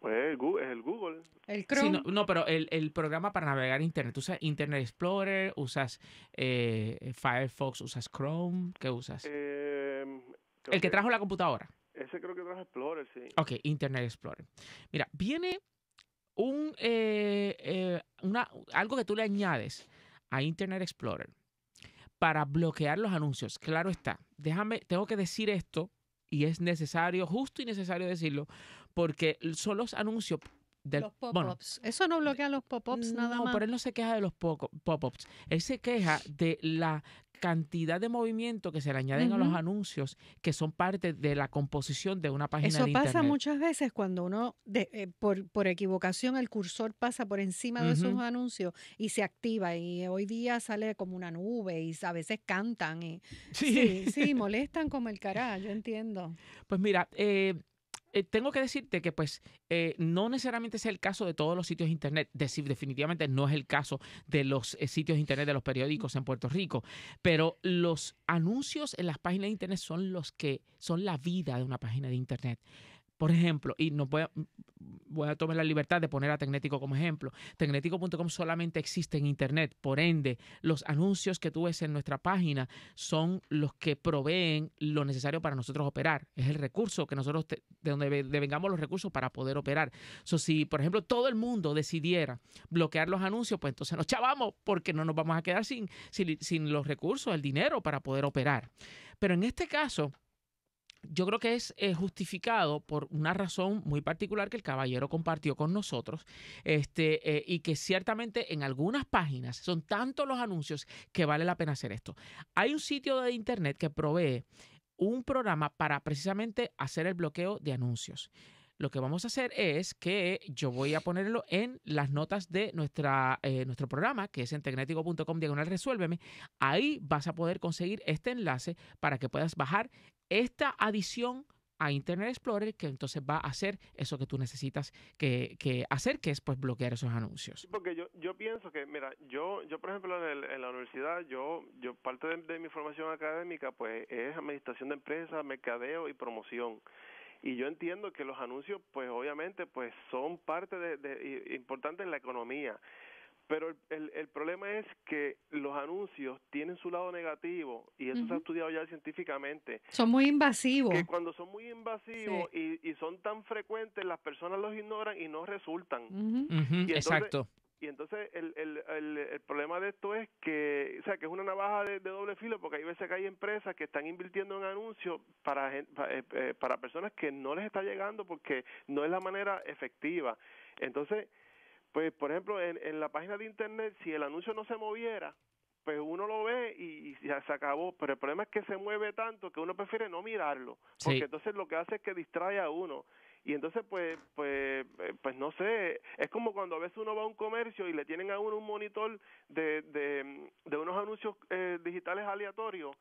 Pues Google, es el Google. El Chrome. no, pero el, programa para navegar Internet. ¿Tú usas Internet Explorer? ¿Usas eh, Firefox? ¿Usas Chrome? ¿Qué usas? Eh, el que, que trajo la computadora. Ese creo que trajo Explorer, sí. Ok, Internet Explorer. Mira, viene un, eh, eh, una, algo que tú le añades a Internet Explorer para bloquear los anuncios. Claro está, déjame, tengo que decir esto y es necesario, justo y necesario decirlo, porque son los anuncios de los pop-ups. Eso no bloquea los pop-ups nada más. No, pero él no se queja de los pop-ups. Él se queja de la cantidad de movimiento que se le añaden a los anuncios que son parte de la composición de una página Eso de internet. Eso pasa muchas veces cuando uno, eh, por, equivocación, el cursor pasa por encima de esos anuncios y se activa. Y hoy día sale como una nube y a veces cantan. Y, sí. sí, molestan como el carajo, yo entiendo. Pues mira, eh, eh, tengo que decirte que pues eh, no necesariamente es el caso de todos los sitios de internet, definitivamente no es el caso de los eh, sitios de internet de los periódicos en Puerto Rico, pero los anuncios en las páginas de internet son los que son la vida de una página de internet. Por ejemplo, y no voy a, voy a tomar la libertad de poner a Tecnético como ejemplo. Tecnético.com solamente existe en Internet. Por ende, los anuncios que tú ves en nuestra página son los que proveen lo necesario para nosotros operar. Es el recurso que nosotros, de donde devengamos los recursos para poder operar. So, si, por ejemplo, todo el mundo decidiera bloquear los anuncios, pues entonces nos chavamos porque no nos vamos a quedar sin, sin los recursos, el dinero para poder operar. Pero en este caso, yo creo que es eh, justificado por una razón muy particular que el caballero compartió con nosotros, este, eh, y que ciertamente en algunas páginas son tantos los anuncios que vale la pena hacer esto. Hay un sitio de internet que provee un programa para precisamente hacer el bloqueo de anuncios lo que vamos a hacer es que yo voy a ponerlo en las notas de nuestra, eh, nuestro programa, que es en tecnético.com diagonal resuélveme. Ahí vas a poder conseguir este enlace para que puedas bajar esta adición a Internet Explorer, que entonces va a hacer eso que tú necesitas que, que hacer, que es pues bloquear esos anuncios. Porque yo, yo pienso que, mira, yo, yo por ejemplo en, la universidad, yo, yo parte de, de, mi formación académica pues es administración de empresas, mercadeo y promoción y yo entiendo que los anuncios pues obviamente pues son parte de, importante en la economía pero el, el, problema es que los anuncios tienen su lado negativo y eso se ha estudiado ya científicamente. Son muy invasivos. Que cuando son muy invasivos y, y, son tan frecuentes, las personas los ignoran y no resultan. Exacto. Y entonces el, el, el, problema de esto es que, o sea, que es una navaja de, doble filo, porque hay veces que hay empresas que están invirtiendo en anuncios para, eh, eh, para, personas que no les está llegando porque no es la manera efectiva. Entonces, pues por ejemplo, en, en la página de internet, si el anuncio no se moviera, pues uno lo ve y, ya se acabó. Pero el problema es que se mueve tanto que uno prefiere no mirarlo, porque entonces lo que hace es que distrae a uno y entonces pues pues eh, pues no sé es como cuando a veces uno va a un comercio y le tienen a uno un monitor de de, unos anuncios eh, digitales aleatorios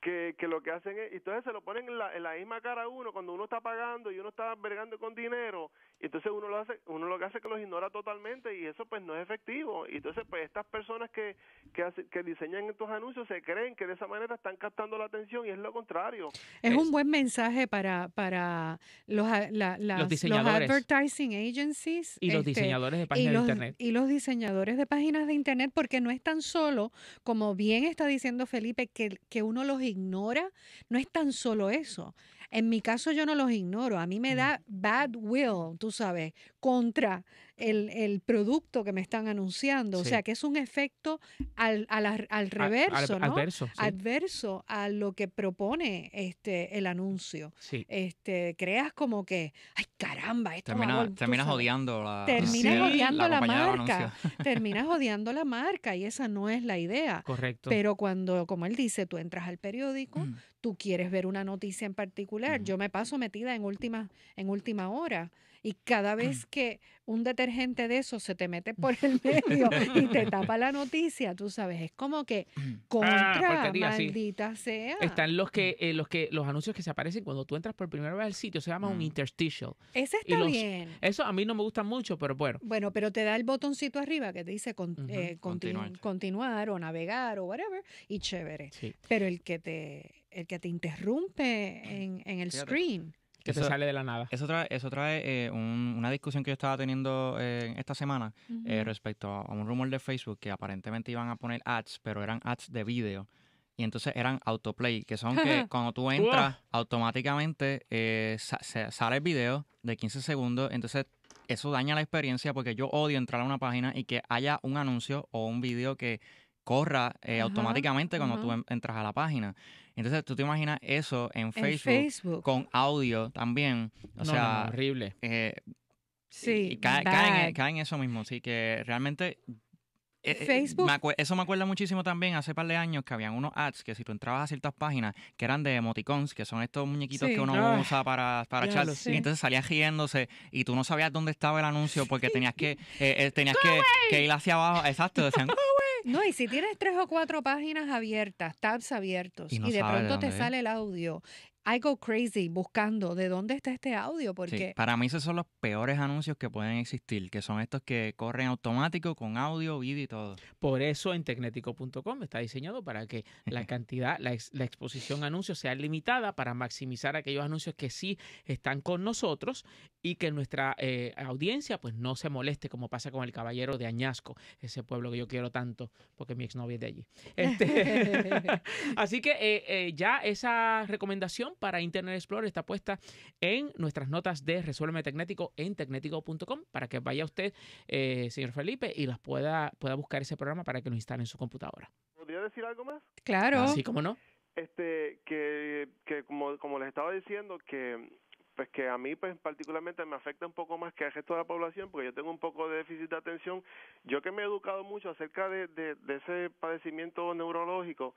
que, que lo que hacen es entonces se lo ponen en la, en la misma cara a uno cuando uno está pagando y uno está vergando con dinero entonces uno lo hace uno lo que hace es que los ignora totalmente y eso pues no es efectivo y entonces pues estas personas que que, diseñan estos anuncios se creen que de esa manera están captando la atención y es lo contrario es, un buen mensaje para para los los, advertising agencies y los este, diseñadores de páginas de internet y los diseñadores de páginas de internet porque no es tan solo como bien está diciendo Felipe que que uno los ignora no es tan solo eso en mi caso yo no los ignoro, a mí me mm. da bad will, tú sabes, contra el, producto que me están anunciando. O sea, que es un efecto al, reverso, ¿no? Adverso, adverso a lo que propone este el anuncio. Sí. Este, creas como que, ay caramba, esto Termina, terminas odiando la Terminas odiando la, marca. terminas odiando la marca y esa no es la idea. Correcto. Pero cuando, como él dice, tú entras al periódico, mm tú quieres ver una noticia en particular. Yo me paso metida en última, en última hora y cada vez que un detergente de eso se te mete por el medio y te tapa la noticia, tú sabes, es como que ah, contra, maldita sea. Están los que, mm. eh, los que, los anuncios que se aparecen cuando tú entras por primera vez al sitio, se llama un mm. interstitial. Ese está bien. Eso a mí no me gusta mucho, pero bueno. Bueno, pero te da el botoncito arriba que te dice eh, continuar. o navegar o whatever, y chévere. Pero el que te el que te interrumpe en, el screen. Que se te sale de la nada. Eso trae, eso trae eh, una discusión que yo estaba teniendo eh, esta semana eh, respecto a un rumor de Facebook que aparentemente iban a poner ads, pero eran ads de video. Y entonces eran autoplay, que son que cuando tú entras, automáticamente sale el video de 15 segundos. Entonces eso daña la experiencia porque yo odio entrar a una página y que haya un anuncio o un video que corra automáticamente cuando tú entras a la página. Entonces, tú te imaginas eso en, Facebook, con audio también. O sea, horrible. Eh, sí. Y e, cae, en, eso mismo. sí, que realmente. Eh, eh, Facebook. eso me acuerda muchísimo también hace par de años que habían unos ads que si tú entrabas a ciertas páginas que eran de emoticons, que son estos muñequitos que uno usa para, para echar. Y entonces salías riéndose y tú no sabías dónde estaba el anuncio porque tenías que tenías que, que, ir hacia abajo. Exacto, decían, No, y si tienes tres o cuatro páginas abiertas, tabs abiertos, y, de pronto te sale el audio I go crazy buscando de dónde está este audio. Porque... para mí esos son los peores anuncios que pueden existir, que son estos que corren automático con audio, vídeo y todo. Por eso en tecnético.com está diseñado para que la cantidad, la, exposición anuncios sea limitada para maximizar aquellos anuncios que sí están con nosotros y que nuestra eh, audiencia pues no se moleste como pasa con el caballero de Añasco, ese pueblo que yo quiero tanto porque mi exnovia es de allí. Este, así que eh, eh, ya esa recomendación para Internet Explorer está puesta en nuestras notas de Resuélveme Tecnético en tecnético.com para que vaya usted, eh, señor Felipe, y las pueda, pueda buscar ese programa para que lo instale en su computadora. ¿Podría decir algo más? Claro. Así ah, como no. Este, que, que como, como les estaba diciendo, que pues que a mí pues particularmente me afecta un poco más que al resto de la población porque yo tengo un poco de déficit de atención yo que me he educado mucho acerca de ese padecimiento neurológico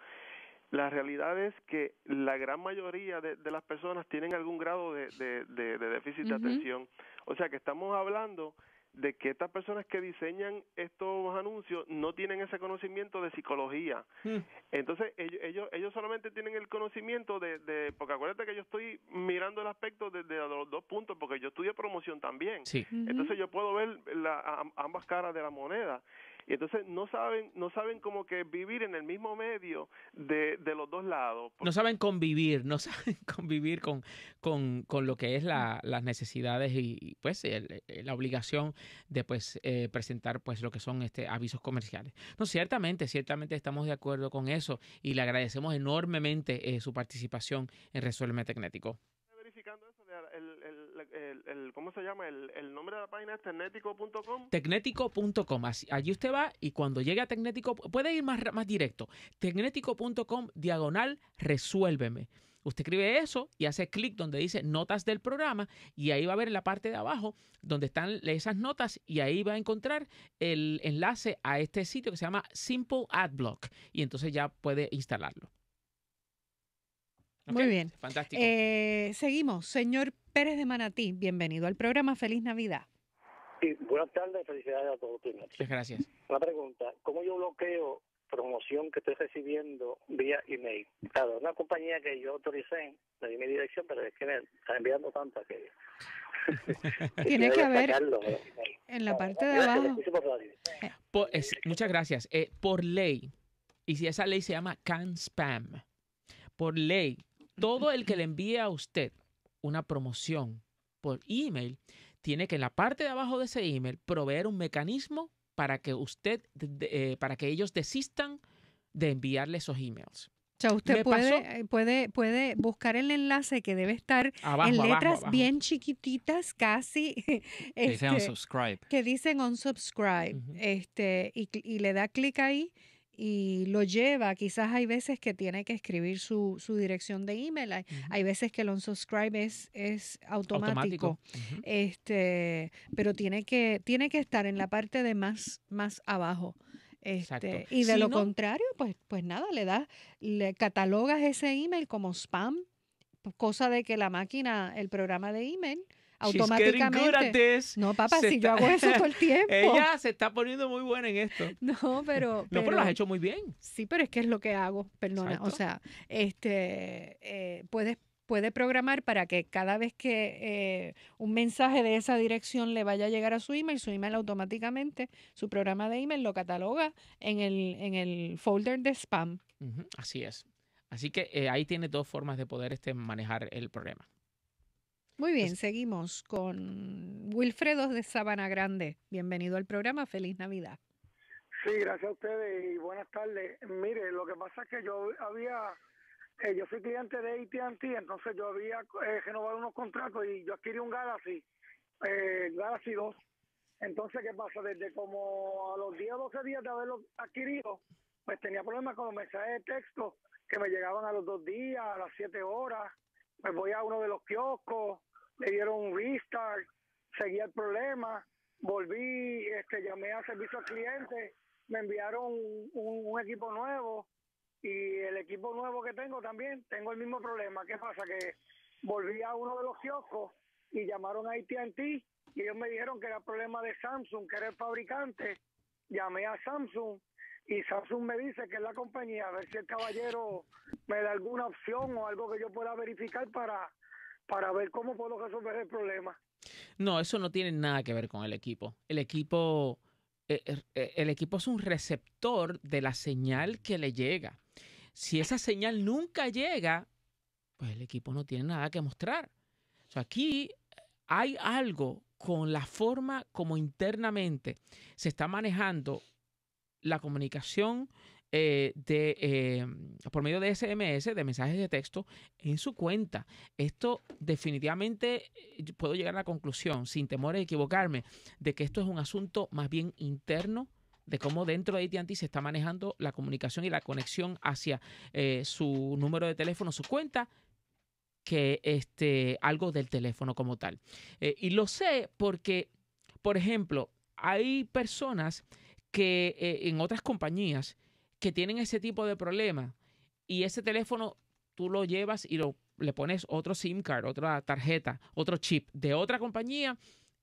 la realidad es que la gran mayoría de, las personas tienen algún grado de, déficit de atención. O sea que estamos hablando de que estas personas que diseñan estos anuncios no tienen ese conocimiento de psicología. Mm. Entonces, ellos, ellos, solamente tienen el conocimiento de, porque acuérdate que yo estoy mirando el aspecto desde los dos puntos, porque yo estudio promoción también. Entonces, yo puedo ver la, ambas caras de la moneda. Y entonces no saben, no saben como que vivir en el mismo medio de, los dos lados. No saben convivir, no saben convivir con, lo que es las necesidades y pues la obligación de pues eh, presentar pues lo que son este avisos comerciales. No, ciertamente, ciertamente estamos de acuerdo con eso y le agradecemos enormemente eh, su participación en Resuelve Tecnético. ¿cómo se llama? El, nombre de la página es tecnético.com. Tecnético.com. Allí usted va y cuando llegue a Tecnético, puede ir más, más directo. Tecnético.com diagonal resuélveme. Usted escribe eso y hace clic donde dice notas del programa y ahí va a ver en la parte de abajo donde están esas notas y ahí va a encontrar el enlace a este sitio que se llama Simple Adblock y entonces ya puede instalarlo. Muy bien. Fantástico. Eh, seguimos. Señor Pérez de Manatí, bienvenido al programa. Feliz Navidad. buenas tardes, y felicidades a todos. Muchas gracias. Una pregunta, ¿cómo yo bloqueo promoción que estoy recibiendo vía email? Claro, una compañía que yo autoricé, le di mi dirección, pero es que me están enviando tanto aquello. Tiene que haber en la parte de abajo. Eh. muchas gracias. Eh, por ley, y si esa ley se llama CAN Spam, por ley todo el que le envíe a usted una promoción por email tiene que en la parte de abajo de ese email proveer un mecanismo para que usted, eh, para que ellos desistan de enviarle esos emails. O sea, usted puede, eh, puede, puede, buscar el enlace que debe estar en letras bien chiquititas, casi. que dicen este, unsubscribe. Que dicen unsubscribe. este, y le da clic ahí y lo lleva, quizás hay veces que tiene que escribir su, su dirección de email, hay, veces que el unsubscribe es, es automático, este, pero tiene que, tiene que estar en la parte de más, más abajo. Este, y de lo contrario, pues, pues nada, le das, le catalogas ese email como spam, cosa de que la máquina, el programa de email, automáticamente. No, papá, si yo hago eso todo el tiempo. Ella se está poniendo muy buena en esto. No, pero, No, pero, lo has hecho muy bien. Sí, pero es que es lo que hago, perdona. O sea, este eh, puedes puede programar para que cada vez que eh, un mensaje de esa dirección le vaya a llegar a su email, su email automáticamente, su programa de email lo cataloga en el, folder de spam. Así es. Así que eh, ahí tiene dos formas de poder este, manejar el problema. Muy bien, seguimos con Wilfredo de Sabana Grande. Bienvenido al programa, feliz Navidad. Sí, gracias a ustedes y buenas tardes. Mire, lo que pasa es que yo había, eh, yo soy cliente de ATT, entonces yo había eh, renovado unos contratos y yo adquirí un Galaxy, eh, Galaxy 2. Entonces, ¿qué pasa? Desde como a los 10 o 12 días de haberlo adquirido, pues tenía problemas con los mensajes de texto que me llegaban a los dos días, a las 7 horas. Pues voy a uno de los kioscos, me dieron un restart, seguía el problema, volví, este, llamé a servicio al cliente, me enviaron un, equipo nuevo y el equipo nuevo que tengo también, tengo el mismo problema. ¿Qué pasa? Que volví a uno de los kioscos y llamaron a ATT y ellos me dijeron que era problema de Samsung, que era el fabricante. Llamé a Samsung y Samsung me dice que es la compañía, a ver si el caballero me da alguna opción o algo que yo pueda verificar para para ver cómo puedo resolver el problema. No, eso no tiene nada que ver con el equipo. El equipo, eh, eh, eh, equipo es un receptor de la señal que le llega. Si esa señal nunca llega, pues el equipo no tiene nada que mostrar. aquí hay algo con la forma como internamente se está manejando la comunicación eh, de, eh, por medio de SMS, de mensajes de texto, en su cuenta. Esto definitivamente eh, puedo llegar a la conclusión, sin temor a equivocarme, de que esto es un asunto más bien interno de cómo dentro de AT&T se está manejando la comunicación y la conexión hacia su número de teléfono, su cuenta, que este, algo del teléfono como tal. y lo sé porque, por ejemplo, hay personas que en otras compañías que tienen ese tipo de problema y ese teléfono tú lo llevas y lo, le pones otro SIM card, otra tarjeta, otro chip de otra compañía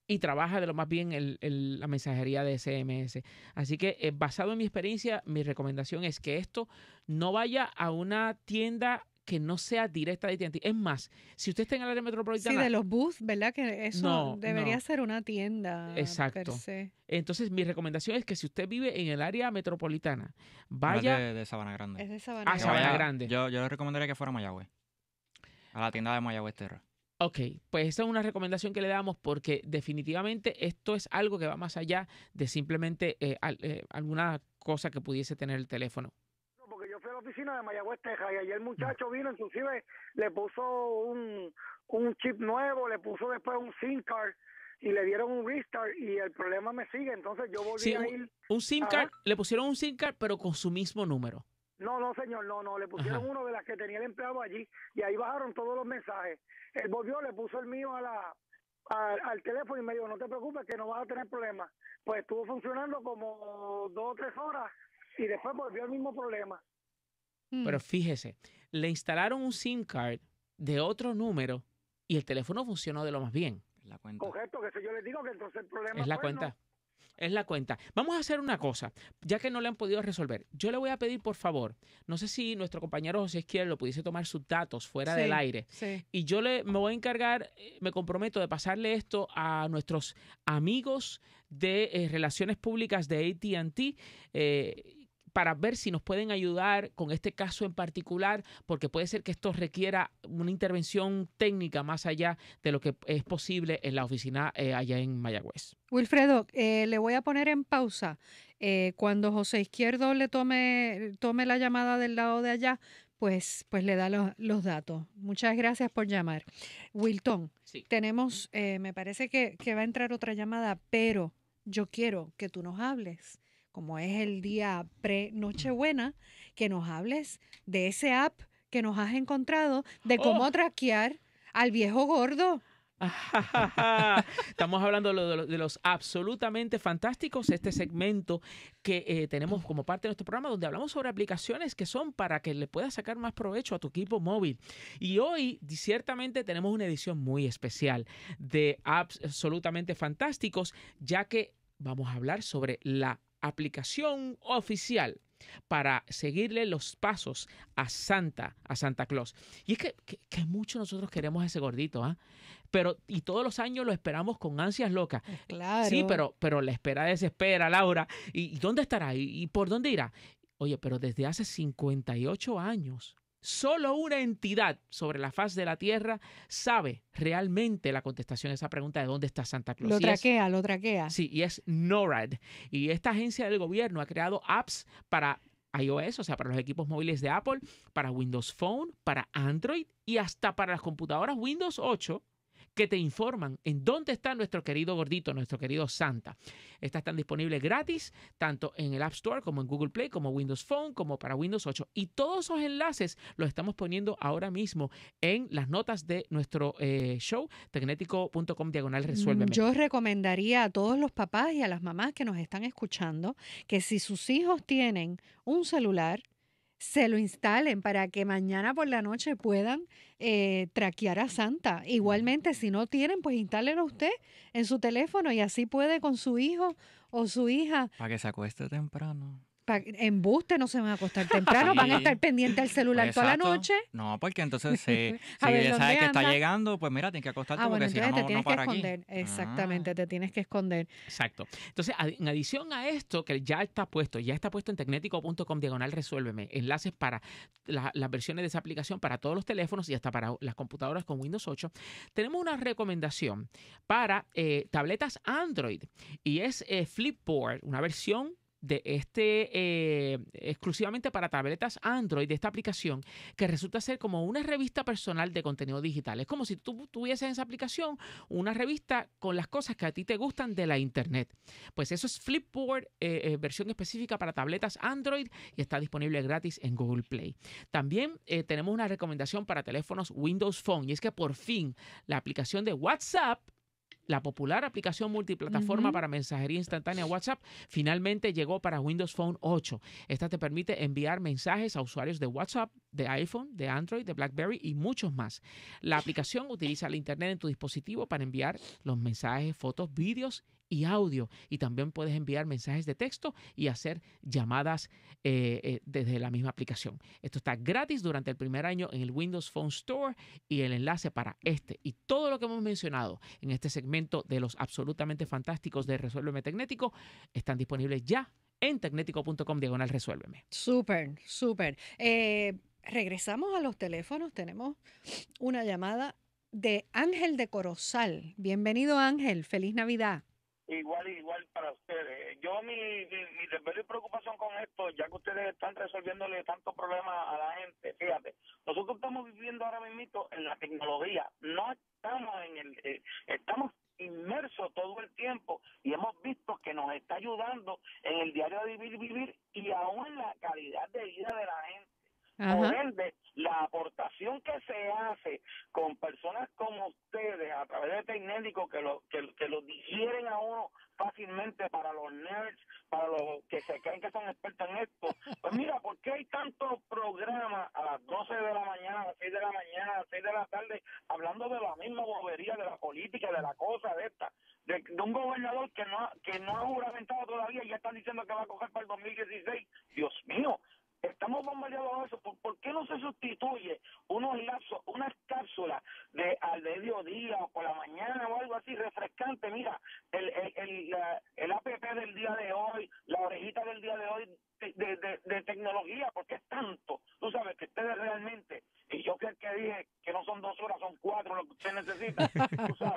y trabaja de lo más bien la mensajería de SMS. Así que eh, basado en mi experiencia, mi recomendación es que esto no vaya a una tienda que no sea directa de AT&T. Es más, si usted está en el área metropolitana... Sí, de los bus, ¿verdad? Que eso debería ser una tienda. Exacto. Entonces, mi recomendación es que si usted vive en el área metropolitana, vaya... No es de, Sabana Grande. Es de Sabana, Sabana Grande. Yo, le recomendaría que fuera a Mayagüez. A la tienda de Mayagüez Terra. Ok, pues esa es una recomendación que le damos porque definitivamente esto es algo que va más allá de simplemente eh, eh, alguna cosa que pudiese tener el teléfono oficina de Mayagüez, Texas, y allí el muchacho vino, inclusive le puso un, chip nuevo, le puso después un SIM card y le dieron un restart y el problema me sigue, entonces yo volví a ir. Un, SIM card, le pusieron un SIM card, pero con su mismo número. No, no, señor, no, no, le pusieron uno de las que tenía el empleado allí y ahí bajaron todos los mensajes. Él volvió, le puso el mío a la, al, teléfono y me dijo, no te preocupes que no vas a tener problemas. Pues estuvo funcionando como dos o tres horas y después volvió el mismo problema. Pero mm. fíjese, le instalaron un SIM card de otro número y el teléfono funcionó de lo más bien. Es la cuenta. es la cuenta. Es la cuenta. Vamos a hacer una cosa, ya que no le han podido resolver. Yo le voy a pedir, por favor, no sé si nuestro compañero José lo pudiese tomar sus datos fuera del aire. Y yo le, me voy a encargar, eh, me comprometo de pasarle esto a nuestros amigos de eh, Relaciones Públicas de ATT para ver si nos pueden ayudar con este caso en particular, porque puede ser que esto requiera una intervención técnica más allá de lo que es posible en la oficina eh, allá en Mayagüez. Wilfredo, eh, le voy a poner en pausa. Eh, cuando José Izquierdo le tome, tome la llamada del lado de allá, pues, pues le da los, datos. Muchas gracias por llamar. Wilton, tenemos, me parece que va a entrar otra llamada, pero yo quiero que tú nos hables como es el día pre-Nochebuena, que nos hables de ese app que nos has encontrado, de cómo oh. al viejo gordo. Estamos hablando de los, absolutamente fantásticos, este segmento que eh, tenemos como parte de nuestro programa donde hablamos sobre aplicaciones que son para que le puedas sacar más provecho a tu equipo móvil. Y hoy ciertamente tenemos una edición muy especial de apps absolutamente fantásticos, ya que vamos a hablar sobre la aplicación oficial para seguirle los pasos a Santa, a Santa Claus. Y es que, que, mucho nosotros queremos ese gordito, ¿ah? Pero, y todos los años lo esperamos con ansias locas. Pues claro. Sí, pero, pero la espera desespera, Laura. ¿Y, dónde estará? ¿Y por dónde irá? Oye, pero desde hace 58 años Solo una entidad sobre la faz de la Tierra sabe realmente la contestación a esa pregunta de dónde está Santa Claus. Lo traquea, lo traquea. Sí, y es NORAD. Y esta agencia del gobierno ha creado apps para iOS, o sea, para los equipos móviles de Apple, para Windows Phone, para Android y hasta para las computadoras Windows 8 que te informan en dónde está nuestro querido gordito, nuestro querido Santa. Estas están disponibles gratis, tanto en el App Store como en Google Play, como Windows Phone, como para Windows 8. Y todos esos enlaces los estamos poniendo ahora mismo en las notas de nuestro eh, show, tecnético.com diagonal mm, resuelve. Yo recomendaría a todos los papás y a las mamás que nos están escuchando que si sus hijos tienen un celular, se lo instalen para que mañana por la noche puedan eh, traquear a Santa. Igualmente, si no tienen, pues instálenlo usted en su teléfono y así puede con su hijo o su hija. Para que se acueste temprano. En Embuste, no se van a acostar temprano, van a estar pendientes al celular toda la noche. No, porque entonces si ya sabes que está llegando, pues mira, tienes que acostarte ah, porque si no, te tienes para que esconder. Ah. Exactamente, te tienes que esconder. Exacto. Entonces, en adición a esto, que ya está puesto, ya está puesto en tecnético.com diagonal resuélveme, enlaces para las versiones de esa aplicación para todos los teléfonos y hasta para las computadoras con Windows 8, tenemos una recomendación para eh, tabletas Android y es eh, Flipboard, una versión de este eh, exclusivamente para tabletas Android de esta aplicación que resulta ser como una revista personal de contenido digital. Es como si tú tuvieses en esa aplicación una revista con las cosas que a ti te gustan de la internet. Pues eso es Flipboard, eh, eh, versión específica para tabletas Android y está disponible gratis en Google Play. También tenemos una recomendación para teléfonos Windows Phone y es que por fin la aplicación de WhatsApp la popular aplicación multiplataforma para mensajería instantánea WhatsApp finalmente llegó para Windows Phone 8. Esta te permite enviar mensajes a usuarios de WhatsApp, de iPhone, de Android, de BlackBerry y muchos más. La aplicación utiliza el Internet en tu dispositivo para enviar los mensajes, fotos, vídeos y audio. Y también puedes enviar mensajes de texto y hacer llamadas eh, eh, desde la misma aplicación. Esto está gratis durante el primer año en el Windows Phone Store y el enlace para este y todo lo que hemos mencionado en este segmento de los absolutamente fantásticos de Resuélveme Tecnético están disponibles ya en tecnético.com diagonal resuélveme. Súper, súper. Eh, regresamos a los teléfonos. Tenemos una llamada de Ángel de Corozal. Bienvenido Ángel, feliz Navidad. Igual, igual para ustedes. Yo mi, mi, y preocupación con esto, ya que ustedes están resolviéndole tantos problemas a la gente, fíjate, nosotros estamos viviendo ahora mismo en la tecnología, no estamos en el, eh, estamos inmersos todo el tiempo y hemos visto que nos está ayudando en el diario de vivir, vivir y aún en la calidad de vida de la gente. Por ende, la aportación que se hace con personas como ustedes a través de tecnético que lo, que, lo digieren a uno fácilmente para los nerds, para los que se creen que son expertos en esto. Pues mira, ¿por qué hay tantos programas a las 12 de la mañana, a las 6 de la mañana, a las 6 de la tarde, hablando de la misma bobería, de la política, de la cosa, de esta? De, un gobernador que no, que no ha juramentado todavía y ya están diciendo que va a coger para el 2016. Dios mío, estamos bombardeados eso. ¿Por, qué no se sustituye unos lazos unas cápsulas de al mediodía o por la mañana o algo así refrescante? Mira, el, el, el, app del día de hoy, la orejita del día de hoy de, de, tecnología, porque es tanto. Tú sabes que ustedes realmente, y yo creo que dije que no son dos horas, son cuatro lo que usted necesita.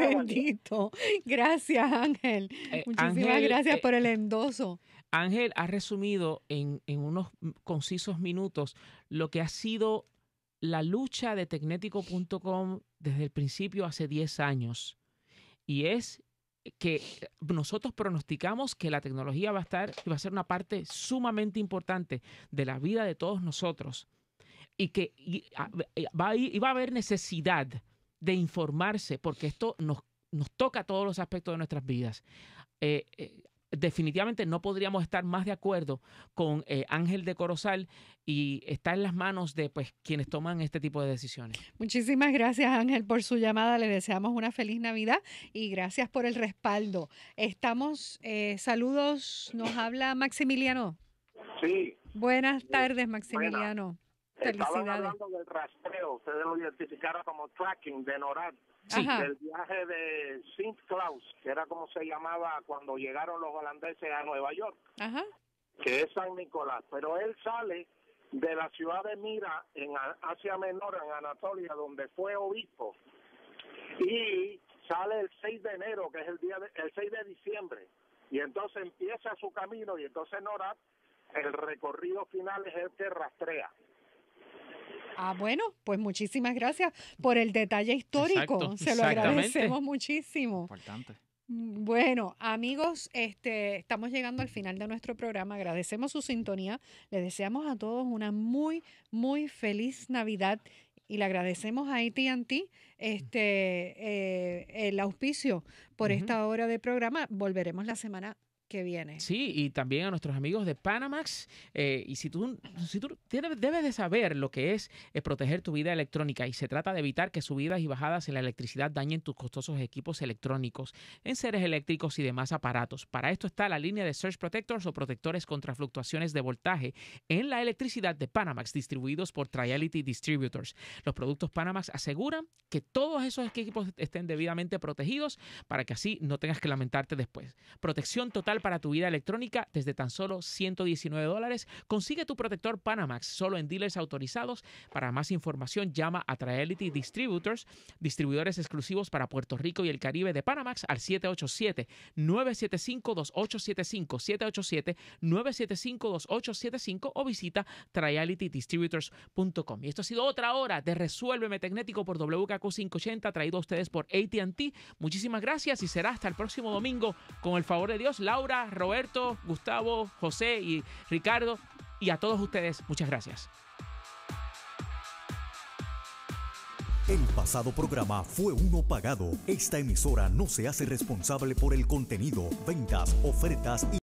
bendito. Gracias, Ángel. Eh, Muchísimas gracias eh, por el endoso. Ángel ha resumido en, unos concisos minutos lo que ha sido la lucha de tecnético.com desde el principio hace 10 años. Y es que nosotros pronosticamos que la tecnología va a estar y va a ser una parte sumamente importante de la vida de todos nosotros y que va a haber necesidad de informarse, porque esto nos, nos toca todos los aspectos de nuestras vidas. Eh, eh, definitivamente no podríamos estar más de acuerdo con eh, Ángel de Corozal y está en las manos de pues quienes toman este tipo de decisiones. Muchísimas gracias Ángel por su llamada, le deseamos una feliz Navidad y gracias por el respaldo. Estamos, saludos, nos habla Maximiliano. Sí. Buenas tardes Maximiliano. Estaban hablando del rastreo, ustedes lo identificaron como tracking de NORAD, del viaje de Sint Klaus, que era como se llamaba cuando llegaron los holandeses a Nueva York, que es San Nicolás. Pero él sale de la ciudad de Mira, en Asia Menor, en Anatolia, donde fue obispo, y sale el 6 de enero, que es el, día el 6 de diciembre, y entonces empieza su camino, y entonces NORAD, el recorrido final es el que rastrea. Ah, bueno, pues muchísimas gracias por el detalle histórico. Se lo agradecemos muchísimo. Importante. Bueno, amigos, este, estamos llegando al final de nuestro programa. Agradecemos su sintonía. Le deseamos a todos una muy, muy feliz Navidad y le agradecemos a AT&T este, eh, el auspicio por esta hora de programa. Volveremos la semana que viene. Sí, y también a nuestros amigos de Panamax. Eh, y si tú, tú tienes, debes de saber lo que es eh, proteger tu vida electrónica y se trata de evitar que subidas y bajadas en la electricidad dañen tus costosos equipos electrónicos, en seres eléctricos y demás aparatos. Para esto está la línea de Search Protectors o protectores contra fluctuaciones de voltaje en la electricidad de Panamax distribuidos por Triality Distributors. Los productos Panamax aseguran que todos esos equipos estén debidamente protegidos para que así no tengas que lamentarte después. Protección total para tu vida electrónica desde tan solo 119 dólares. Consigue tu protector Panamax solo en dealers autorizados. Para más información, llama a Triality Distributors, distribuidores exclusivos para Puerto Rico y el Caribe de Panamax al 787-975-2875, 787-975-2875 o visita trialitydistributors.com. Y esto ha sido otra hora de Resuélveme Tecnético por WKQ580, traído a ustedes por ATT. Muchísimas gracias y será hasta el próximo domingo. Con el favor de Dios, Laura. Roberto, Gustavo, José y Ricardo. Y a todos ustedes, muchas gracias. El pasado programa fue uno pagado. Esta emisora no se hace responsable por el contenido, ventas, ofertas y